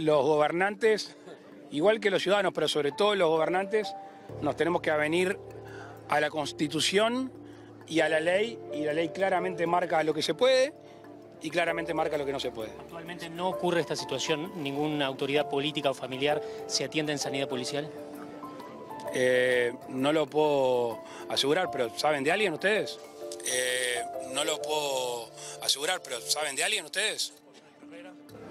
los gobernantes, igual que los ciudadanos, pero sobre todo los gobernantes, nos tenemos que avenir a la Constitución y a la ley, y la ley claramente marca lo que se puede y claramente marca lo que no se puede. ¿Actualmente no ocurre esta situación? ¿Ninguna autoridad política o familiar se atiende en sanidad policial? Eh, no lo puedo asegurar, pero ¿saben de alguien ustedes? Eh, no lo puedo asegurar, pero ¿saben de alguien ustedes?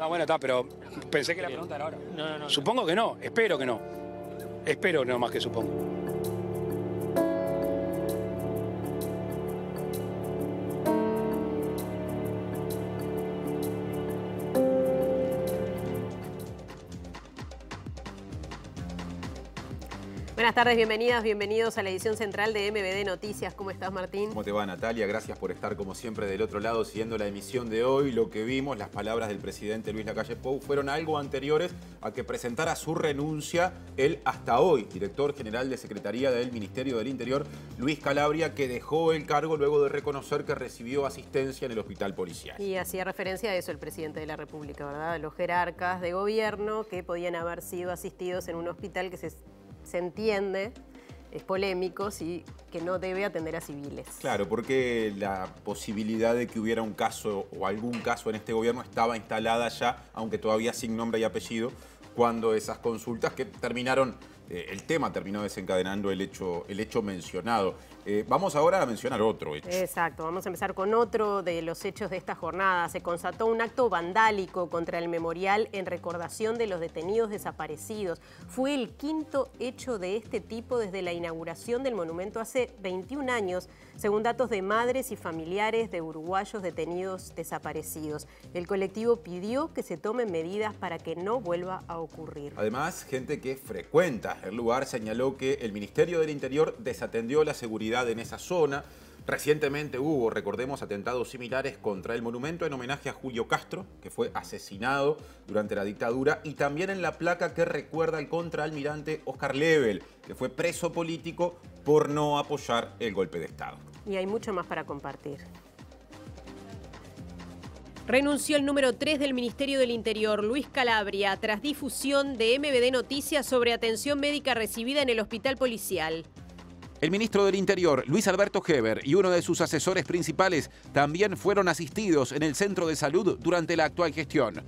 Ah, bueno, está, pero pensé que la pregunta era ahora. No, no, no. Supongo que no, espero que no. Espero no más que supongo. tardes, bienvenidas, bienvenidos a la edición central de MBD Noticias. ¿Cómo estás, Martín? ¿Cómo te va, Natalia? Gracias por estar, como siempre, del otro lado siguiendo la emisión de hoy. Lo que vimos, las palabras del presidente Luis Lacalle Pou fueron algo anteriores a que presentara su renuncia el hasta hoy director general de Secretaría del Ministerio del Interior, Luis Calabria, que dejó el cargo luego de reconocer que recibió asistencia en el hospital policial. Y hacía referencia a eso el presidente de la República, ¿verdad? Los jerarcas de gobierno que podían haber sido asistidos en un hospital que se se entiende es polémico, sí, que no debe atender a civiles. Claro, porque la posibilidad de que hubiera un caso o algún caso en este gobierno estaba instalada ya, aunque todavía sin nombre y apellido, cuando esas consultas que terminaron, eh, el tema terminó desencadenando el hecho, el hecho mencionado. Eh, vamos ahora a mencionar otro hecho. Exacto, vamos a empezar con otro de los hechos de esta jornada. Se constató un acto vandálico contra el memorial en recordación de los detenidos desaparecidos. Fue el quinto hecho de este tipo desde la inauguración del monumento hace 21 años, según datos de madres y familiares de uruguayos detenidos desaparecidos. El colectivo pidió que se tomen medidas para que no vuelva a ocurrir. Además, gente que frecuenta el lugar señaló que el Ministerio del Interior desatendió la seguridad en esa zona. Recientemente hubo, recordemos, atentados similares contra el monumento en homenaje a Julio Castro, que fue asesinado durante la dictadura, y también en la placa que recuerda al contraalmirante Oscar Lebel, que fue preso político por no apoyar el golpe de Estado. Y hay mucho más para compartir. Renunció el número 3 del Ministerio del Interior, Luis Calabria, tras difusión de MBD Noticias sobre atención médica recibida en el hospital policial. El ministro del Interior, Luis Alberto Heber, y uno de sus asesores principales también fueron asistidos en el centro de salud durante la actual gestión.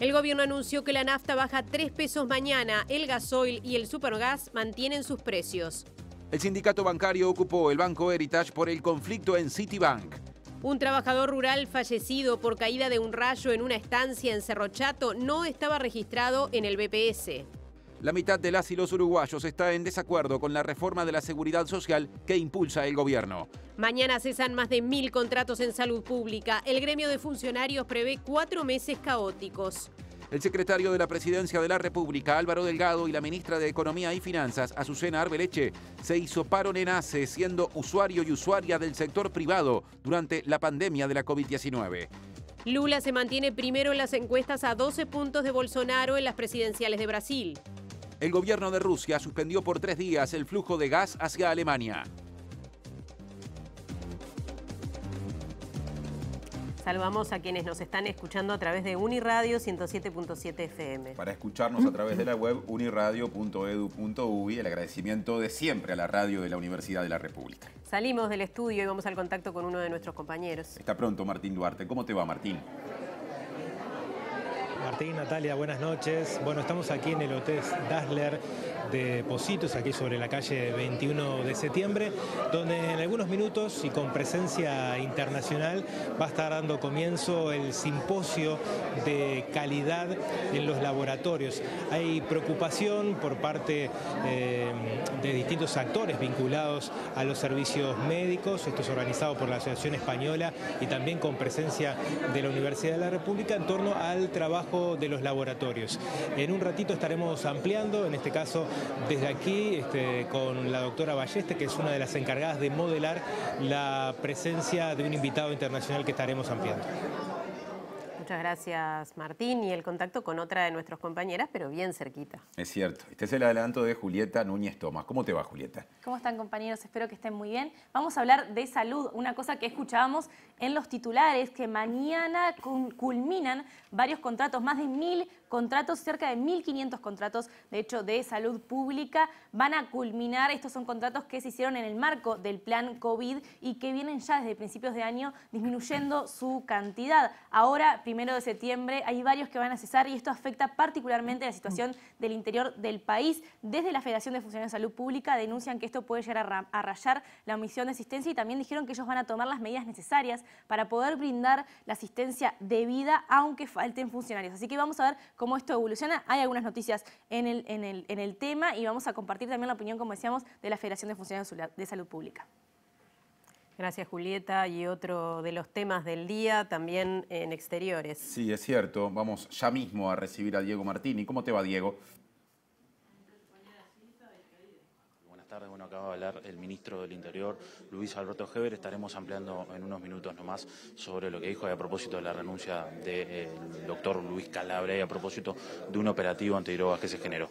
El gobierno anunció que la nafta baja 3 pesos mañana, el gasoil y el supergas mantienen sus precios. El sindicato bancario ocupó el Banco Heritage por el conflicto en Citibank. Un trabajador rural fallecido por caída de un rayo en una estancia en Cerro Chato no estaba registrado en el BPS. La mitad de las y los uruguayos está en desacuerdo con la reforma de la seguridad social que impulsa el gobierno. Mañana cesan más de mil contratos en salud pública. El gremio de funcionarios prevé cuatro meses caóticos. El secretario de la Presidencia de la República, Álvaro Delgado, y la ministra de Economía y Finanzas, Azucena Arbeleche, se hisoparon en ACE siendo usuario y usuaria del sector privado durante la pandemia de la COVID-19. Lula se mantiene primero en las encuestas a 12 puntos de Bolsonaro en las presidenciales de Brasil el gobierno de Rusia suspendió por tres días el flujo de gas hacia Alemania. Salvamos a quienes nos están escuchando a través de Uniradio 107.7 FM. Para escucharnos a través de la web uniradio.edu.uy, el agradecimiento de siempre a la radio de la Universidad de la República. Salimos del estudio y vamos al contacto con uno de nuestros compañeros. Está pronto Martín Duarte. ¿Cómo te va, Martín? Martín, Natalia, buenas noches. Bueno, estamos aquí en el Hotel Dassler de Positos, aquí sobre la calle 21 de septiembre, donde en algunos minutos y con presencia internacional va a estar dando comienzo el simposio de calidad en los laboratorios. Hay preocupación por parte eh, de distintos actores vinculados a los servicios médicos, esto es organizado por la Asociación Española y también con presencia de la Universidad de la República en torno al trabajo de los laboratorios. En un ratito estaremos ampliando, en este caso, desde aquí este, con la doctora Balleste, que es una de las encargadas de modelar la presencia de un invitado internacional que estaremos ampliando. Muchas gracias, Martín. Y el contacto con otra de nuestras compañeras, pero bien cerquita. Es cierto. Este es el adelanto de Julieta Núñez Tomás. ¿Cómo te va, Julieta? ¿Cómo están, compañeros? Espero que estén muy bien. Vamos a hablar de salud, una cosa que escuchábamos en los titulares, que mañana culminan varios contratos, más de mil contratos, cerca de 1.500 contratos, de hecho, de salud pública, van a culminar. Estos son contratos que se hicieron en el marco del plan COVID y que vienen ya desde principios de año disminuyendo su cantidad. Ahora, primero de septiembre, hay varios que van a cesar y esto afecta particularmente la situación del interior del país. Desde la Federación de Funcionarios de Salud Pública denuncian que esto puede llegar a, a rayar la omisión de asistencia y también dijeron que ellos van a tomar las medidas necesarias para poder brindar la asistencia debida, aunque falten funcionarios. Así que vamos a ver cómo esto evoluciona. Hay algunas noticias en el, en el, en el tema y vamos a compartir también la opinión, como decíamos, de la Federación de Funcionarios de Salud Pública. Gracias, Julieta. Y otro de los temas del día también en exteriores. Sí, es cierto. Vamos ya mismo a recibir a Diego Martini. ¿Cómo te va, Diego? Bueno, acaba de hablar el ministro del Interior, Luis Alberto Heber. Estaremos ampliando en unos minutos nomás sobre lo que dijo a propósito de la renuncia del doctor Luis Calabre y a propósito de un operativo antidrogas que se generó.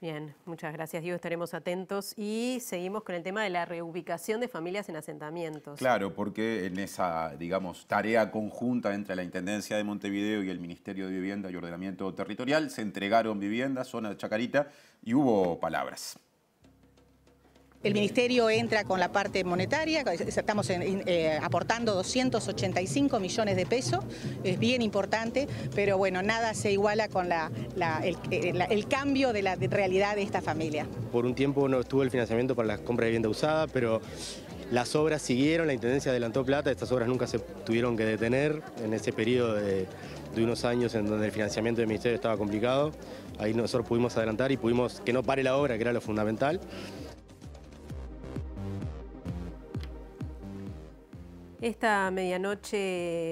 Bien, muchas gracias Diego, estaremos atentos y seguimos con el tema de la reubicación de familias en asentamientos. Claro, porque en esa, digamos, tarea conjunta entre la Intendencia de Montevideo y el Ministerio de Vivienda y Ordenamiento Territorial se entregaron viviendas, zona de Chacarita, y hubo palabras. El Ministerio entra con la parte monetaria, estamos eh, aportando 285 millones de pesos, es bien importante, pero bueno, nada se iguala con eh, el, cambio de la realidad de esta familia. Por un tiempo no estuvo el financiamiento para la compra de vivienda usada, pero las obras siguieron, la Intendencia adelantó plata, estas obras nunca se tuvieron que detener en ese periodo de unos años en donde el financiamiento del Ministerio estaba complicado. Ahí nosotros pudimos adelantar y pudimos que no pare la obra, que era lo fundamental. Esta medianoche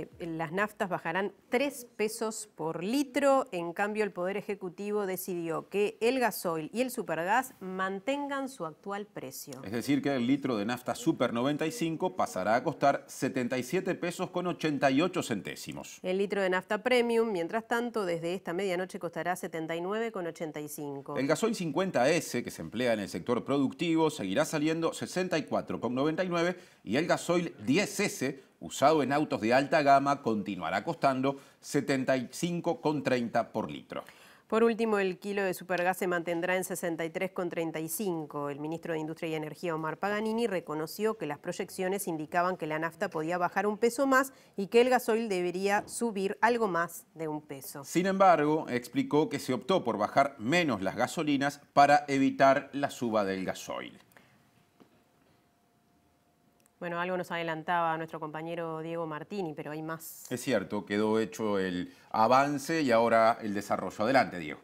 eh, las naftas bajarán 3 pesos por litro. En cambio, el Poder Ejecutivo decidió que el gasoil y el supergas mantengan su actual precio. Es decir, que el litro de nafta Super 95 pasará a costar 77 pesos con 88 centésimos. El litro de nafta Premium, mientras tanto, desde esta medianoche costará 79 con 85. El gasoil 50S, que se emplea en el sector productivo, seguirá saliendo 64 con 99 y el gasoil 10S usado en autos de alta gama continuará costando 75,30 por litro. Por último, el kilo de supergas se mantendrá en 63,35. El ministro de Industria y Energía, Omar Paganini, reconoció que las proyecciones indicaban que la nafta podía bajar un peso más y que el gasoil debería subir algo más de un peso. Sin embargo, explicó que se optó por bajar menos las gasolinas para evitar la suba del gasoil. Bueno, algo nos adelantaba nuestro compañero Diego Martini, pero hay más. Es cierto, quedó hecho el avance y ahora el desarrollo. Adelante, Diego.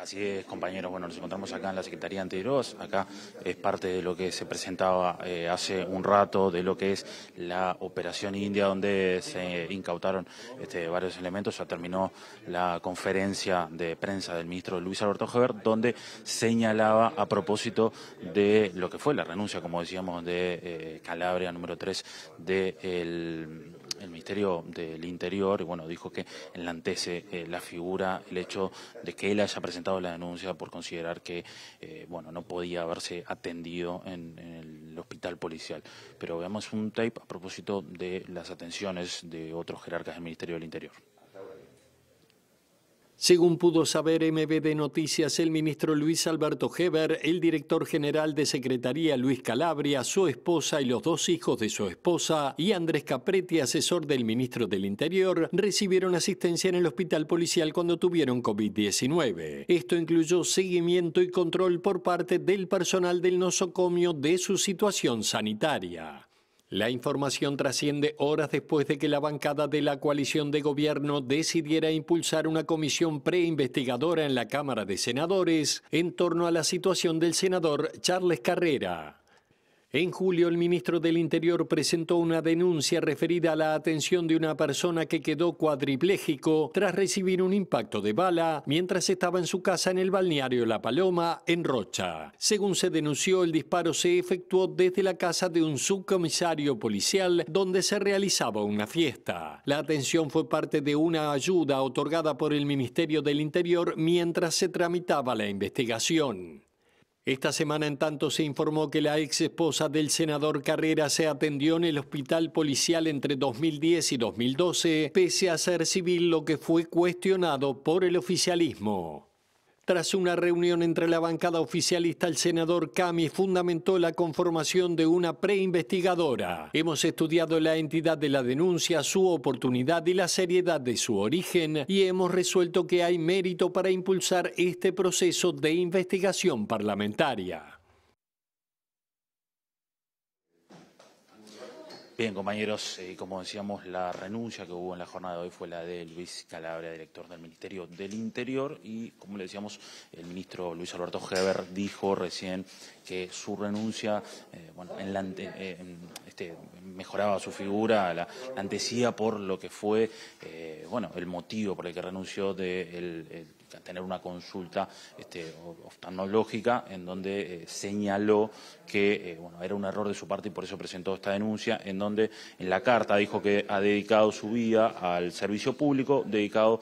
Así es, compañeros. Bueno, nos encontramos acá en la Secretaría Antidrogas. Acá es parte de lo que se presentaba eh, hace un rato, de lo que es la Operación India, donde se incautaron este, varios elementos. Ya terminó la conferencia de prensa del ministro Luis Alberto Heber, donde señalaba a propósito de lo que fue la renuncia, como decíamos, de eh, Calabria número 3 del... De el Ministerio del Interior, y bueno, dijo que enlantece eh, la figura el hecho de que él haya presentado la denuncia por considerar que, eh, bueno, no podía haberse atendido en, en, el hospital policial. Pero veamos un tape a propósito de las atenciones de otros jerarcas del Ministerio del Interior. Según pudo saber MBD Noticias, el ministro Luis Alberto Heber, el director general de Secretaría Luis Calabria, su esposa y los dos hijos de su esposa, y Andrés Capretti, asesor del ministro del Interior, recibieron asistencia en el hospital policial cuando tuvieron COVID-19. Esto incluyó seguimiento y control por parte del personal del nosocomio de su situación sanitaria. La información trasciende horas después de que la bancada de la coalición de gobierno decidiera impulsar una comisión preinvestigadora en la Cámara de Senadores en torno a la situación del senador Charles Carrera. En julio, el ministro del Interior presentó una denuncia referida a la atención de una persona que quedó cuadripléjico tras recibir un impacto de bala mientras estaba en su casa en el balneario La Paloma, en Rocha. Según se denunció, el disparo se efectuó desde la casa de un subcomisario policial donde se realizaba una fiesta. La atención fue parte de una ayuda otorgada por el Ministerio del Interior mientras se tramitaba la investigación. Esta semana, en tanto, se informó que la ex esposa del senador Carrera se atendió en el hospital policial entre 2010 y 2012, pese a ser civil, lo que fue cuestionado por el oficialismo. Tras una reunión entre la bancada oficialista, el senador Cami fundamentó la conformación de una preinvestigadora. Hemos estudiado la entidad de la denuncia, su oportunidad y la seriedad de su origen y hemos resuelto que hay mérito para impulsar este proceso de investigación parlamentaria. Bien, compañeros, eh, como decíamos, la renuncia que hubo en la jornada de hoy fue la de Luis Calabria, director del Ministerio del Interior, y como le decíamos, el ministro Luis Alberto Heber dijo recién que su renuncia eh, eh, este, mejoraba su figura, la, antecía por lo que fue eh, bueno, el motivo por el que renunció de tener una consulta este, oftalmológica en donde señaló que bueno, era un error de su parte y por eso presentó esta denuncia, en donde en la carta dijo que ha dedicado su vida al servicio público, dedicado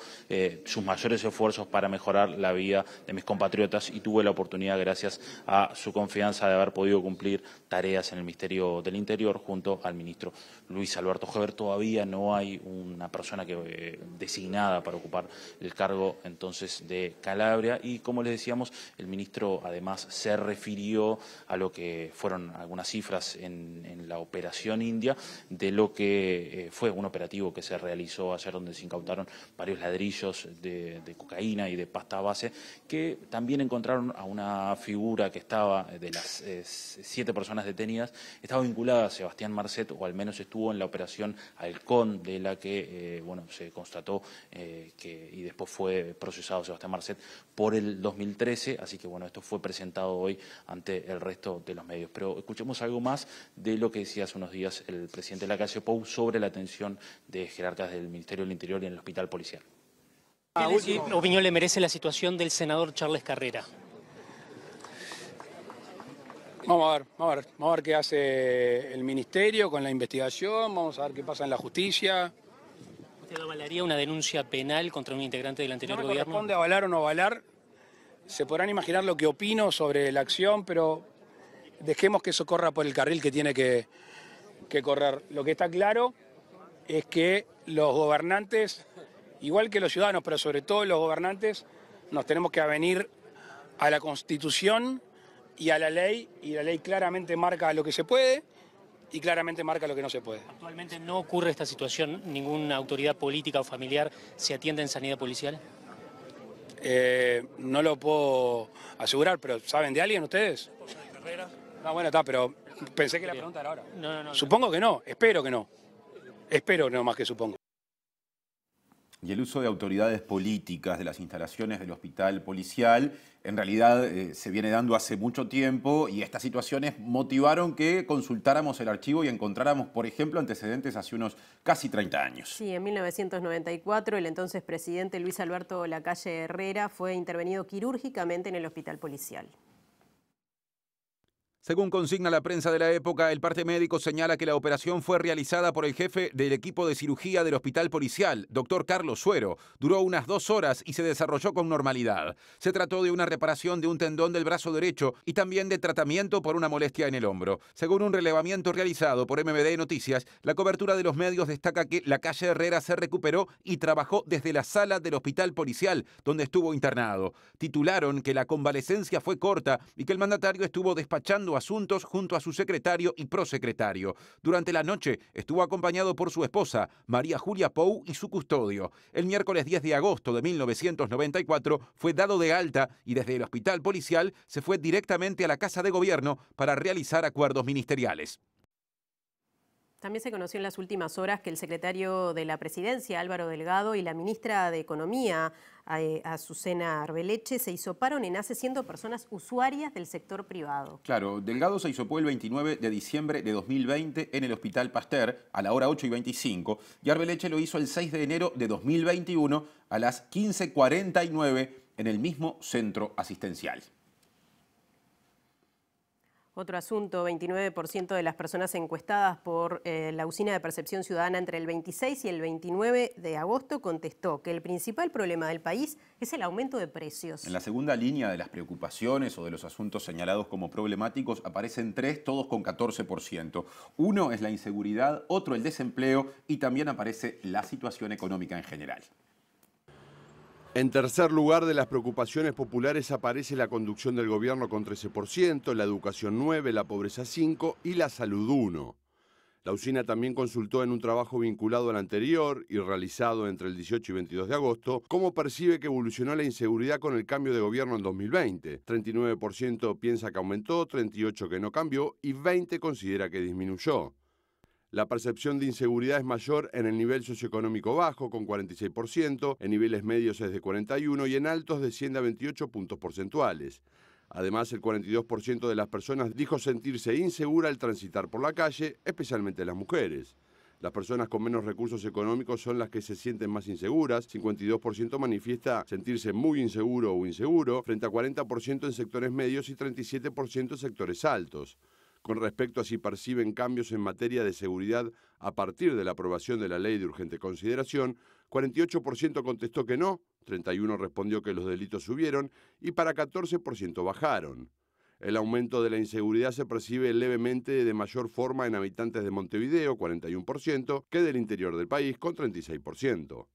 sus mayores esfuerzos para mejorar la vida de mis compatriotas y tuve la oportunidad, gracias a su confianza, confianza de haber podido cumplir tareas en el Ministerio del Interior junto al ministro Luis Alberto jover Todavía no hay una persona que, eh, designada para ocupar el cargo entonces de Calabria y como les decíamos, el ministro además se refirió a lo que fueron algunas cifras en, la operación India de lo que eh, fue un operativo que se realizó ayer donde se incautaron varios ladrillos de, de cocaína y de pasta base que también encontraron a una figura que estaba eh, de las siete personas detenidas estaba vinculada a Sebastián Marcet, o al menos estuvo en la operación Halcón, de la que eh, bueno, se constató eh, que, y después fue procesado Sebastián Marcet por el 2013. Así que bueno, esto fue presentado hoy ante el resto de los medios. Pero escuchemos algo más de lo que decía hace unos días el presidente de la Pou sobre la atención de jerarcas del Ministerio del Interior y en el Hospital Policial. ¿Qué opinión le merece la situación del senador Charles Carrera? Vamos a ver, vamos a ver, vamos a ver qué hace el ministerio con la investigación, vamos a ver qué pasa en la justicia. ¿Usted avalaría una denuncia penal contra un integrante del anterior no me avalar o no avalar. Se podrán imaginar lo que opino sobre la acción, pero dejemos que eso corra por el carril que tiene que, que correr. Lo que está claro es que los gobernantes, igual que los ciudadanos, pero sobre todo los gobernantes, nos tenemos que avenir a la Constitución y a la ley, y la ley claramente marca lo que se puede y claramente marca lo que no se puede. ¿Actualmente no ocurre esta situación? ¿Ninguna autoridad política o familiar se atiende en sanidad policial? Eh, no lo puedo asegurar, pero ¿saben de alguien ustedes? No, bueno, está, pero pensé que la pregunta era ahora. Supongo que no, espero que no. Espero no más que supongo y el uso de autoridades políticas de las instalaciones del hospital policial en realidad eh, se viene dando hace mucho tiempo y estas situaciones motivaron que consultáramos el archivo y encontráramos, por ejemplo, antecedentes hace unos casi 30 años. Sí, en 1994 el entonces presidente Luis Alberto Lacalle Herrera fue intervenido quirúrgicamente en el hospital policial. Según consigna la prensa de la época, el parte médico señala que la operación fue realizada por el jefe del equipo de cirugía del hospital policial, doctor Carlos Suero. Duró unas dos horas y se desarrolló con normalidad. Se trató de una reparación de un tendón del brazo derecho y también de tratamiento por una molestia en el hombro. Según un relevamiento realizado por MBD Noticias, la cobertura de los medios destaca que la calle Herrera se recuperó y trabajó desde la sala del hospital policial, donde estuvo internado. Titularon que la convalecencia fue corta y que el mandatario estuvo despachando Asuntos junto a su secretario y prosecretario. Durante la noche estuvo acompañado por su esposa, María Julia Pou, y su custodio. El miércoles 10 de agosto de 1994 fue dado de alta y desde el hospital policial se fue directamente a la Casa de Gobierno para realizar acuerdos ministeriales. También se conoció en las últimas horas que el secretario de la Presidencia, Álvaro Delgado, y la ministra de Economía, eh, Azucena Arbeleche, se hisoparon en hace siendo personas usuarias del sector privado. Claro, Delgado se hisopó el 29 de diciembre de 2020 en el Hospital Pasteur a la hora 8 y 25 y Arbeleche lo hizo el 6 de enero de 2021 a las 15.49 en el mismo centro asistencial. Otro asunto, 29% de las personas encuestadas por eh, la Usina de Percepción Ciudadana entre el 26 y el 29 de agosto contestó que el principal problema del país es el aumento de precios. En la segunda línea de las preocupaciones o de los asuntos señalados como problemáticos aparecen tres, todos con 14%. Uno es la inseguridad, otro el desempleo y también aparece la situación económica en general. En tercer lugar de las preocupaciones populares aparece la conducción del gobierno con 13%, la educación 9%, la pobreza 5% y la salud 1%. La usina también consultó en un trabajo vinculado al anterior y realizado entre el 18 y 22 de agosto cómo percibe que evolucionó la inseguridad con el cambio de gobierno en 2020. 39% piensa que aumentó, 38% que no cambió y 20% considera que disminuyó. La percepción de inseguridad es mayor en el nivel socioeconómico bajo, con 46%, en niveles medios es de 41% y en altos desciende a 28 puntos porcentuales. Además, el 42% de las personas dijo sentirse insegura al transitar por la calle, especialmente las mujeres. Las personas con menos recursos económicos son las que se sienten más inseguras. 52% manifiesta sentirse muy inseguro o inseguro, frente a 40% en sectores medios y 37% en sectores altos con respecto a si perciben cambios en materia de seguridad a partir de la aprobación de la ley de urgente consideración, 48% contestó que no, 31% respondió que los delitos subieron y para 14% bajaron. El aumento de la inseguridad se percibe levemente de mayor forma en habitantes de Montevideo, 41%, que del interior del país, con 36%.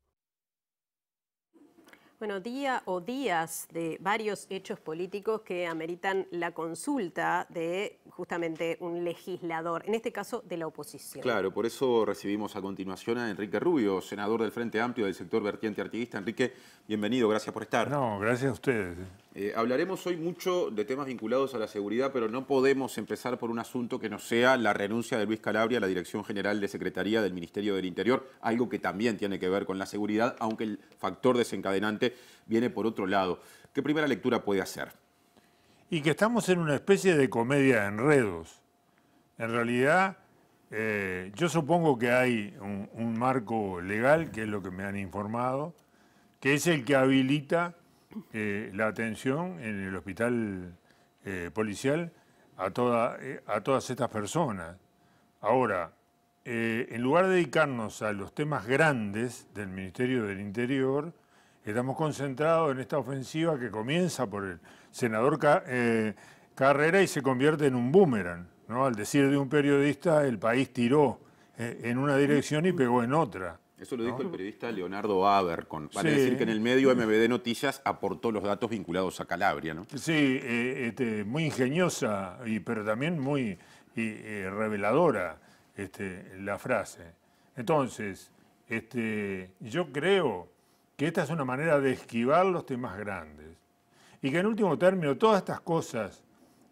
Bueno, día o días de varios hechos políticos que ameritan la consulta de justamente un legislador, en este caso de la oposición. Claro, por eso recibimos a continuación a Enrique Rubio, senador del Frente Amplio del sector vertiente artiguista. Enrique, bienvenido, gracias por estar. No, gracias a ustedes. Eh, hablaremos hoy mucho de temas vinculados a la seguridad, pero no podemos empezar por un asunto que no sea la renuncia de Luis Calabria a la Dirección General de Secretaría del Ministerio del Interior, algo que también tiene que ver con la seguridad, aunque el factor desencadenante viene por otro lado. ¿Qué primera lectura puede hacer? Y que estamos en una especie de comedia de enredos. En realidad, eh, yo supongo que hay un marco legal, que es lo que me han informado, que es el que habilita eh, la atención en el hospital eh, policial a, toda, eh, a todas estas personas. Ahora, en lugar de dedicarnos a los temas grandes del Ministerio del Interior, estamos concentrados en esta ofensiva que comienza por el senador Carrera y se convierte en un boomerang. ¿no? Al decir de un periodista, el país tiró en una dirección y pegó en otra. Eso lo dijo el periodista Leonardo Aber, para decir que en el medio MBD Noticias aportó los datos vinculados a Calabria, ¿no? Sí, eh, este, muy ingeniosa, y, pero también muy eh, reveladora este, la frase. Entonces, este, yo creo que esta es una manera de esquivar los temas grandes. Y que en último término, todas estas cosas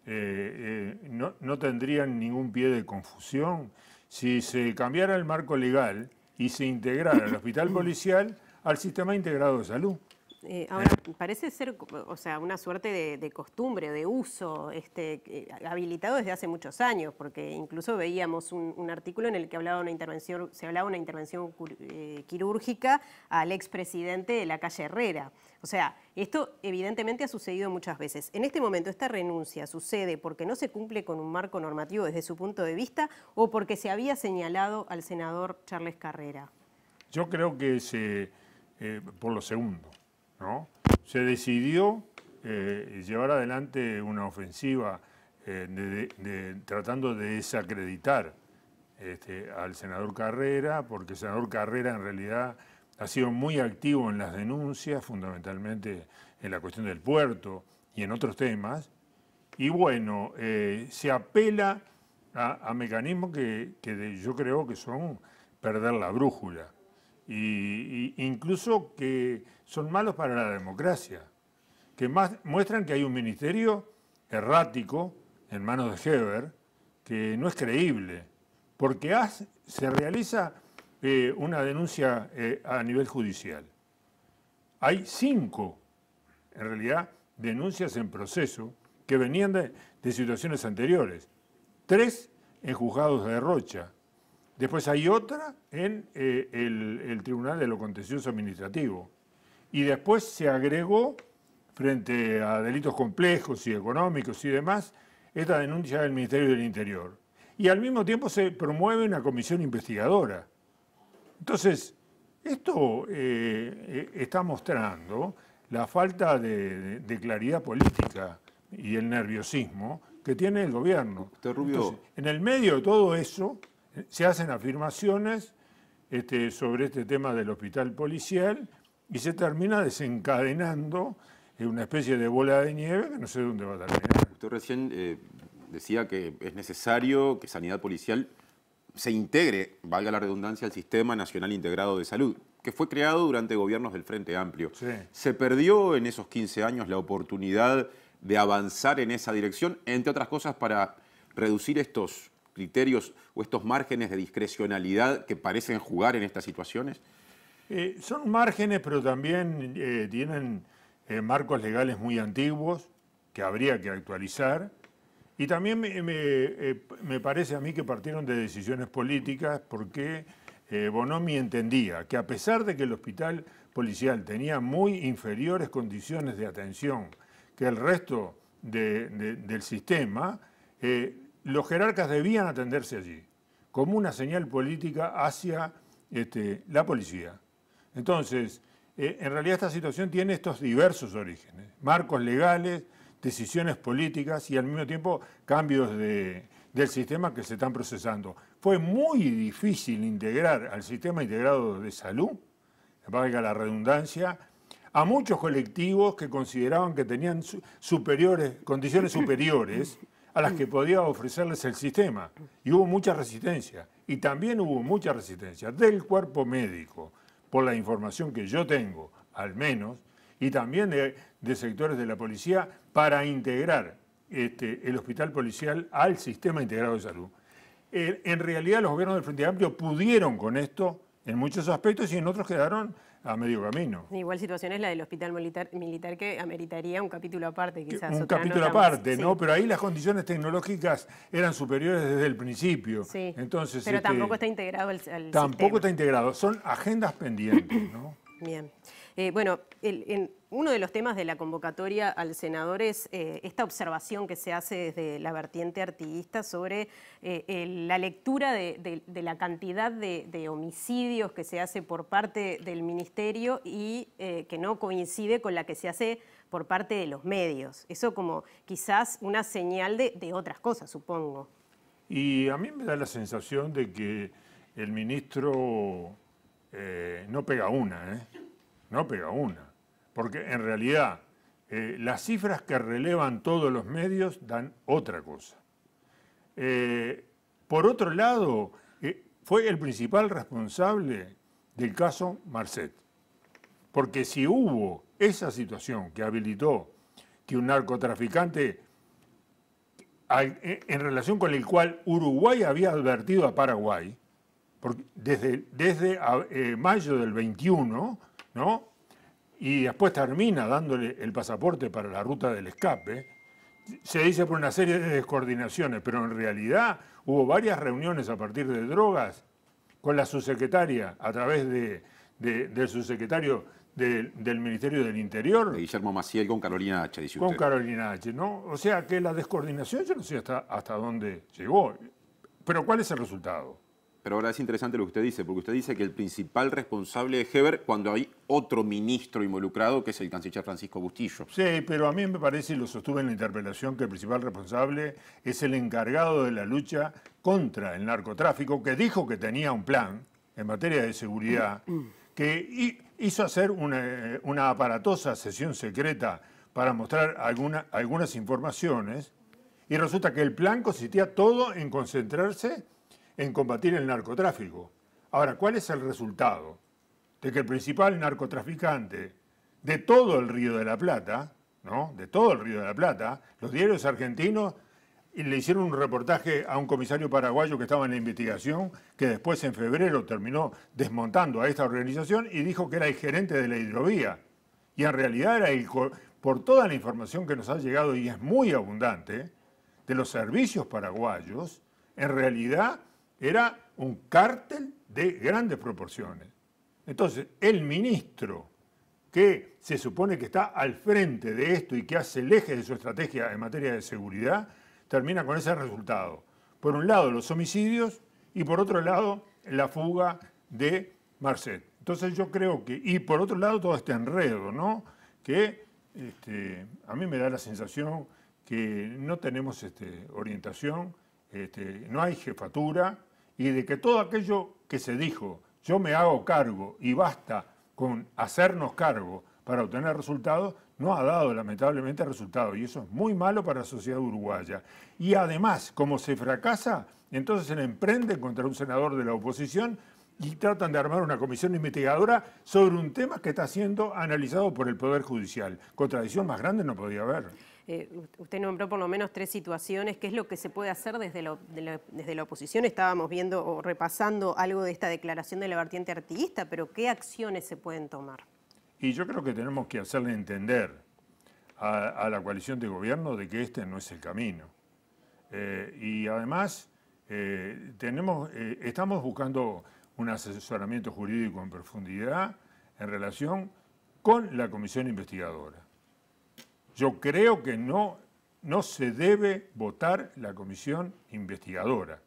eh, no tendrían ningún pie de confusión si se cambiara el marco legal y se integrara el hospital policial al sistema integrado de salud. Eh, ¿Eh? ahora, parece ser o sea, una suerte de, costumbre, de uso, este, habilitado desde hace muchos años, porque incluso veíamos un, artículo en el que hablaba una intervención, se hablaba de una intervención eh, quirúrgica al expresidente de la calle Herrera. O sea, esto evidentemente ha sucedido muchas veces. En este momento, ¿esta renuncia sucede porque no se cumple con un marco normativo desde su punto de vista o porque se había señalado al senador Charles Carrera? Yo creo que se eh, por lo segundo, ¿no? Se decidió eh, llevar adelante una ofensiva eh, tratando de desacreditar este, al senador Carrera, porque el senador Carrera en realidad ha sido muy activo en las denuncias, fundamentalmente en la cuestión del puerto y en otros temas. Y bueno, eh, se apela a, mecanismos que, yo creo que son perder la brújula. Y, incluso que son malos para la democracia, que más, muestran que hay un ministerio errático en manos de Heber, que no es creíble, porque se realiza eh, una denuncia eh, a nivel judicial. Hay cinco, en realidad, denuncias en proceso que venían de, situaciones anteriores. Tres en juzgados de Rocha. Después hay otra en eh, el, el Tribunal de lo Contencioso Administrativo. Y después se agregó, frente a delitos complejos y económicos y demás, esta denuncia del Ministerio del Interior. Y al mismo tiempo se promueve una comisión investigadora entonces, esto eh, eh, está mostrando la falta de, claridad política y el nerviosismo que tiene el gobierno. en el medio de todo eso, eh, se hacen afirmaciones este, sobre este tema del hospital policial y se termina desencadenando una especie de bola de nieve que no sé dónde va a terminar. Usted recién decía que es necesario que Sanidad Policial se integre, valga la redundancia, al Sistema Nacional Integrado de Salud, que fue creado durante gobiernos del Frente Amplio. Se perdió en esos 15 años la oportunidad de avanzar en esa dirección, entre otras cosas para reducir estos criterios o estos márgenes de discrecionalidad que parecen jugar en estas situaciones? Eh, son márgenes, pero también eh, tienen eh, marcos legales muy antiguos que habría que actualizar y también eh, me, parece a mí que partieron de decisiones políticas porque eh, Bonomi entendía que a pesar de que el hospital policial tenía muy inferiores condiciones de atención que el resto del sistema, eh, los jerarcas debían atenderse allí, como una señal política hacia este, la policía. Entonces, en realidad esta situación tiene estos diversos orígenes, marcos legales, decisiones políticas y al mismo tiempo cambios del sistema que se están procesando. Fue muy difícil integrar al sistema integrado de salud, valga la redundancia, a muchos colectivos que consideraban que tenían superiores, condiciones superiores a las que podía ofrecerles el sistema. Y hubo mucha resistencia. Y también hubo mucha resistencia del cuerpo médico, por la información que yo tengo, al menos, y también de, de sectores de la policía para integrar este, el hospital policial al sistema integrado de salud. en realidad los gobiernos del Frente Amplio pudieron con esto en muchos aspectos y en otros quedaron a medio camino. Igual situación es la del hospital militar, que ameritaría un capítulo aparte, quizás. Un capítulo aparte, ¿no? Pero ahí las condiciones tecnológicas eran superiores desde el principio. Sí. Entonces, Pero este, tampoco está integrado el, Tampoco está integrado. Son agendas pendientes, ¿no? Bien. Eh, bueno, en, uno de los temas de la convocatoria al senador es eh, esta observación que se hace desde la vertiente artiguista sobre eh, la lectura de, la cantidad de, homicidios que se hace por parte del ministerio y eh, que no coincide con la que se hace por parte de los medios. Eso como quizás una señal de, otras cosas, supongo. Y a mí me da la sensación de que el ministro no pega una, ¿eh? No pega una porque en realidad eh, las cifras que relevan todos los medios dan otra cosa. Eh, por otro lado, eh, fue el principal responsable del caso Marcet, porque si hubo esa situación que habilitó que un narcotraficante, en relación con el cual Uruguay había advertido a Paraguay, desde, desde mayo del 21, ¿no? y después termina dándole el pasaporte para la ruta del escape, se dice por una serie de descoordinaciones, pero en realidad hubo varias reuniones a partir de drogas con la subsecretaria a través de, del subsecretario del Ministerio del Interior. Guillermo Maciel con Carolina H. Dice Con Carolina H. ¿no? O sea que la descoordinación yo no sé hasta, hasta dónde llegó. Pero ¿cuál es el resultado? Pero ahora es interesante lo que usted dice, porque usted dice que el principal responsable es Heber cuando hay otro ministro involucrado, que es el canciller Francisco Bustillo. Sí, pero a mí me parece, y lo sostuve en la interpelación, que el principal responsable es el encargado de la lucha contra el narcotráfico, que dijo que tenía un plan en materia de seguridad, que hizo hacer una, aparatosa sesión secreta para mostrar algunas informaciones, y resulta que el plan consistía todo en concentrarse en combatir el narcotráfico. Ahora, ¿cuál es el resultado? De que el principal narcotraficante de todo el Río de la Plata, ¿no? De todo el Río de la Plata, los diarios argentinos le hicieron un reportaje a un comisario paraguayo que estaba en la investigación, que después en febrero terminó desmontando a esta organización y dijo que era el gerente de la hidrovía. Y en realidad era el, por toda la información que nos ha llegado y es muy abundante, de los servicios paraguayos, en realidad era un cártel de grandes proporciones. Entonces, el ministro que se supone que está al frente de esto y que hace el eje de su estrategia en materia de seguridad, termina con ese resultado. Por un lado, los homicidios y por otro lado, la fuga de Marcet. Entonces yo creo que, y por otro lado, todo este enredo, ¿no? Que este, a mí me da la sensación que no tenemos este, orientación, este, no hay jefatura, y de que todo aquello que se dijo, yo me hago cargo y basta con hacernos cargo para obtener resultados, no ha dado lamentablemente resultados y eso es muy malo para la sociedad uruguaya. Y además, como se fracasa, entonces se le emprende contra un senador de la oposición y tratan de armar una comisión investigadora sobre un tema que está siendo analizado por el Poder Judicial. Contradicción más grande no podía haber. Eh, usted nombró por lo menos tres situaciones. ¿Qué es lo que se puede hacer desde, la, desde la oposición? Estábamos viendo o repasando algo de esta declaración de la vertiente artiguista, pero ¿qué acciones se pueden tomar? Y yo creo que tenemos que hacerle entender a, la coalición de gobierno de que este no es el camino. Eh, y además, eh, tenemos, estamos buscando un asesoramiento jurídico en profundidad en relación con la comisión investigadora. Yo creo que no, se debe votar la comisión investigadora.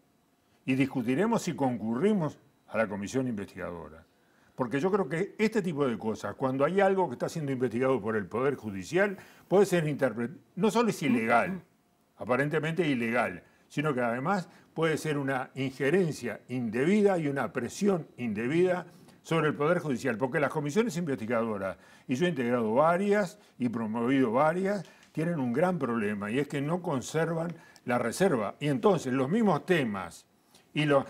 Y discutiremos si concurrimos a la comisión investigadora. Porque yo creo que este tipo de cosas, cuando hay algo que está siendo investigado por el Poder Judicial, puede ser no solo es ilegal, aparentemente ilegal, sino que además puede ser una injerencia indebida y una presión indebida sobre el Poder Judicial, porque las comisiones investigadoras, y yo he integrado varias y promovido varias, tienen un gran problema y es que no conservan la reserva. Y entonces los mismos temas y los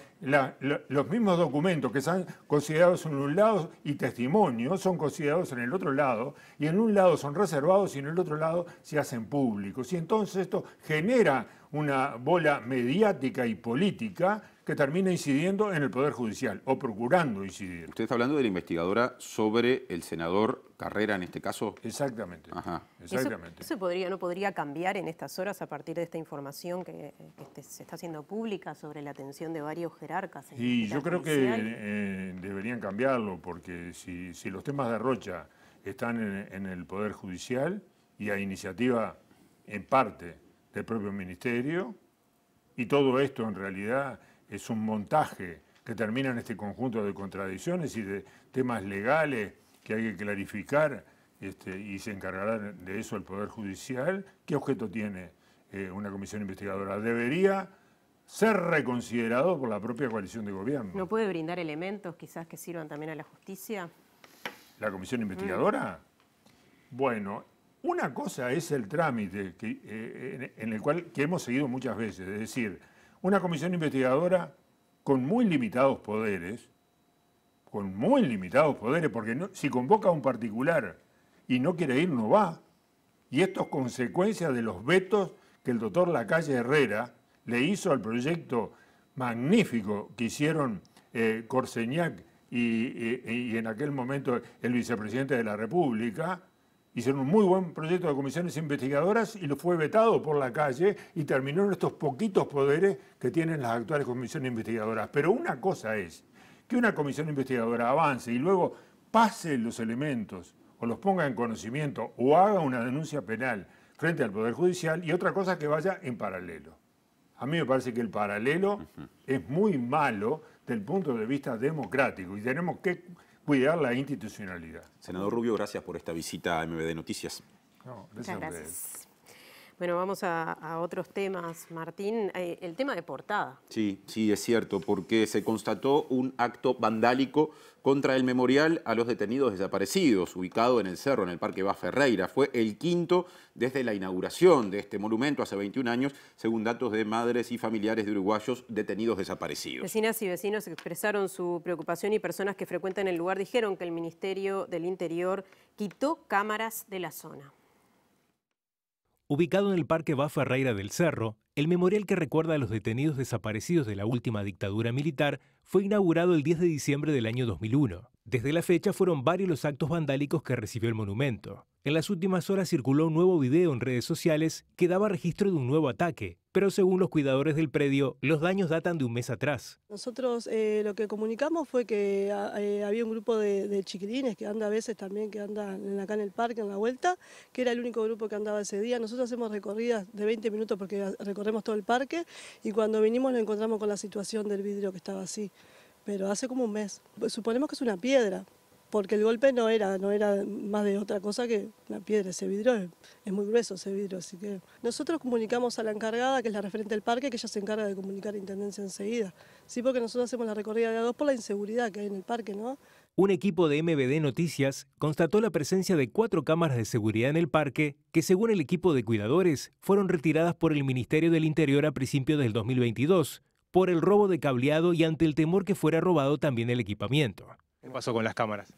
mismos documentos que son considerados en un lado y testimonios son considerados en el otro lado, y en un lado son reservados y en el otro lado se hacen públicos. Y entonces esto genera una bola mediática y política que termina incidiendo en el Poder Judicial o procurando incidir. Usted está hablando de la investigadora sobre el senador Carrera en este caso. Exactamente. ¿Eso, podría, no podría cambiar en estas horas a partir de esta información que, este, se está haciendo pública sobre la atención de varios jerarcas? y yo creo que eh, deberían cambiarlo porque si, los temas de Rocha están en, en el Poder Judicial y a iniciativa en parte del propio ministerio, y todo esto en realidad es un montaje que termina en este conjunto de contradicciones y de temas legales que hay que clarificar este, y se encargará de eso el Poder Judicial. ¿Qué objeto tiene eh, una comisión investigadora? Debería ser reconsiderado por la propia coalición de gobierno. ¿No puede brindar elementos quizás que sirvan también a la justicia? ¿La comisión mm. investigadora? Bueno, una cosa es el trámite eh, en el cual que hemos seguido muchas veces, es decir, una comisión investigadora con muy limitados poderes, con muy limitados poderes, porque si convoca a un particular y no quiere ir, no va. Y esto es consecuencia de los vetos que el doctor Lacalle Herrera le hizo al proyecto magnífico que hicieron Corseñac eh, y en aquel momento el vicepresidente de la República, hicieron un muy buen proyecto de comisiones investigadoras y lo fue vetado por la calle y terminó en estos poquitos poderes que tienen las actuales comisiones investigadoras. Pero una cosa es que una comisión investigadora avance y luego pase los elementos o los ponga en conocimiento o haga una denuncia penal frente al Poder Judicial y otra cosa que vaya en paralelo. A mí me parece que el paralelo es muy malo desde el punto de vista democrático y tenemos que cuidar la institucionalidad. Senador Rubio, gracias por esta visita a MBD Noticias. No, gracias. Bueno, vamos a, otros temas, Martín. Eh, el tema de portada. Sí, sí, es cierto, porque se constató un acto vandálico contra el memorial a los detenidos desaparecidos, ubicado en el cerro, en el Parque Bas Ferreira. Fue el quinto desde la inauguración de este monumento hace 21 años, según datos de madres y familiares de uruguayos detenidos desaparecidos. Vecinas y vecinos expresaron su preocupación y personas que frecuentan el lugar dijeron que el Ministerio del Interior quitó cámaras de la zona. Ubicado en el Parque Bafa Ferreira del Cerro, el memorial que recuerda a los detenidos desaparecidos de la última dictadura militar fue inaugurado el 10 de diciembre del año 2001. Desde la fecha fueron varios los actos vandálicos que recibió el monumento. En las últimas horas circuló un nuevo video en redes sociales que daba registro de un nuevo ataque, pero según los cuidadores del predio, los daños datan de un mes atrás. Nosotros eh, lo que comunicamos fue que ah, eh, había un grupo de, de, chiquilines que anda a veces también, que anda acá en el parque, en la vuelta, que era el único grupo que andaba ese día. Nosotros hacemos recorridas de 20 minutos porque recorremos todo el parque y cuando vinimos nos encontramos con la situación del vidrio que estaba así pero hace como un mes. Pues suponemos que es una piedra, porque el golpe no era, no era más de otra cosa que una piedra, ese vidrio es, muy grueso ese vidrio, así que nosotros comunicamos a la encargada, que es la referente del parque, que ella se encarga de comunicar a Intendencia enseguida, sí, porque nosotros hacemos la recorrida de a dos por la inseguridad que hay en el parque, ¿no? Un equipo de MBD Noticias constató la presencia de cuatro cámaras de seguridad en el parque que, según el equipo de cuidadores, fueron retiradas por el Ministerio del Interior a principios del 2022 por el robo de cableado y ante el temor que fuera robado también el equipamiento. ¿Qué pasó con las cámaras?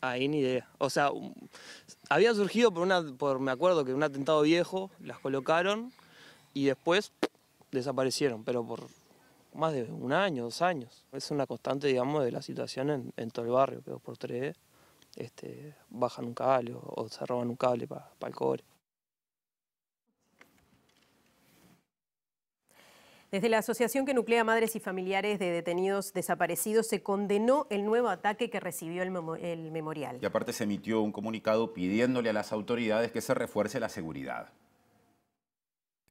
Ahí ni idea. O sea, había surgido por una, por me acuerdo que un atentado viejo, las colocaron y después desaparecieron, pero por más de un año, dos años. Es una constante, digamos, de la situación en, todo el barrio, que dos por tres este, bajan un cable o, se roban un cable para el cobre. Desde la asociación que nuclea madres y familiares de detenidos desaparecidos se condenó el nuevo ataque que recibió el, memorial. Y aparte se emitió un comunicado pidiéndole a las autoridades que se refuerce la seguridad.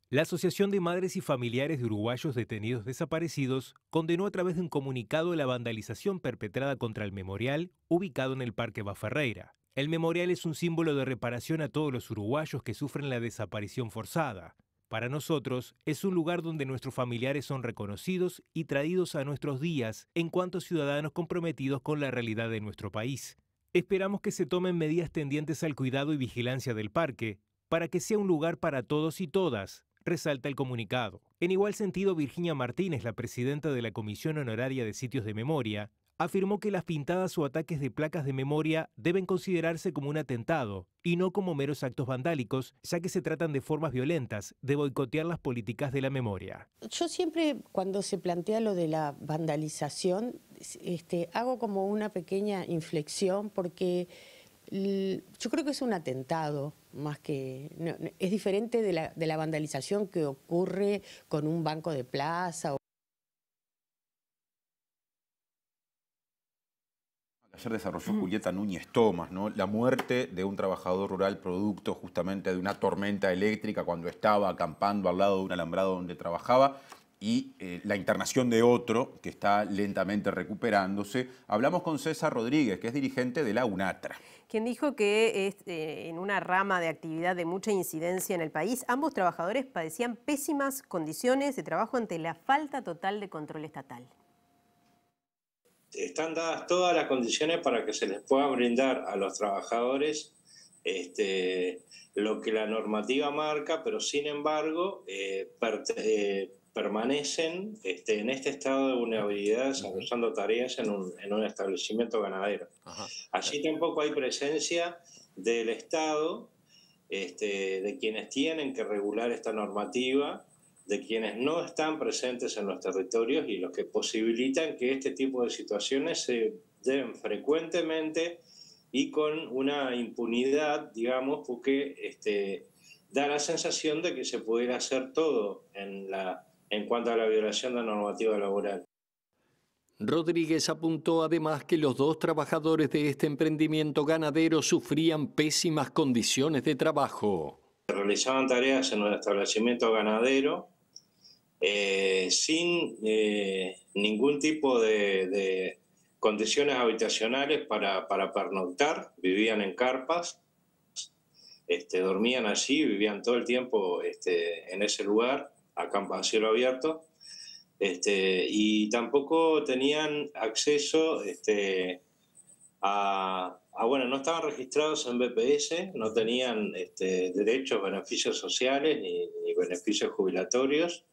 La Asociación de Madres y Familiares de Uruguayos Detenidos Desaparecidos condenó a través de un comunicado la vandalización perpetrada contra el memorial ubicado en el Parque Baferreira. El memorial es un símbolo de reparación a todos los uruguayos que sufren la desaparición forzada. Para nosotros es un lugar donde nuestros familiares son reconocidos y traídos a nuestros días en cuanto ciudadanos comprometidos con la realidad de nuestro país. Esperamos que se tomen medidas tendientes al cuidado y vigilancia del parque para que sea un lugar para todos y todas, resalta el comunicado. En igual sentido, Virginia Martínez, la presidenta de la Comisión Honoraria de Sitios de Memoria, afirmó que las pintadas o ataques de placas de memoria deben considerarse como un atentado y no como meros actos vandálicos, ya que se tratan de formas violentas de boicotear las políticas de la memoria. Yo siempre cuando se plantea lo de la vandalización, este, hago como una pequeña inflexión porque yo creo que es un atentado más que es diferente de la, de la vandalización que ocurre con un banco de plaza. Ayer desarrolló mm. Julieta Núñez Tomas, ¿no? La muerte de un trabajador rural producto justamente de una tormenta eléctrica cuando estaba acampando al lado de un alambrado donde trabajaba y eh, la internación de otro que está lentamente recuperándose. Hablamos con César Rodríguez, que es dirigente de la UNATRA quien dijo que eh, en una rama de actividad de mucha incidencia en el país, ambos trabajadores padecían pésimas condiciones de trabajo ante la falta total de control estatal están dadas todas las condiciones para que se les pueda brindar a los trabajadores este, lo que la normativa marca, pero sin embargo eh, eh, permanecen este, en este estado de vulnerabilidad desarrollando tareas en un, establecimiento ganadero. Ajá. Allí tampoco hay presencia del Estado, este, de quienes tienen que regular esta normativa de quienes no están presentes en los territorios y los que posibilitan que este tipo de situaciones se den frecuentemente y con una impunidad, digamos, porque este, da la sensación de que se pudiera hacer todo en, la, en cuanto a la violación de la normativa laboral. Rodríguez apuntó además que los dos trabajadores de este emprendimiento ganadero sufrían pésimas condiciones de trabajo. Realizaban tareas en el establecimiento ganadero eh, sin eh, ningún tipo de, condiciones habitacionales para, pernoctar, vivían en carpas, este, dormían allí, vivían todo el tiempo este, en ese lugar, a, campo, a cielo abierto, este, y tampoco tenían acceso este, a, bueno, no estaban registrados en BPS, no tenían derechos, beneficios sociales ni beneficios jubilatorios.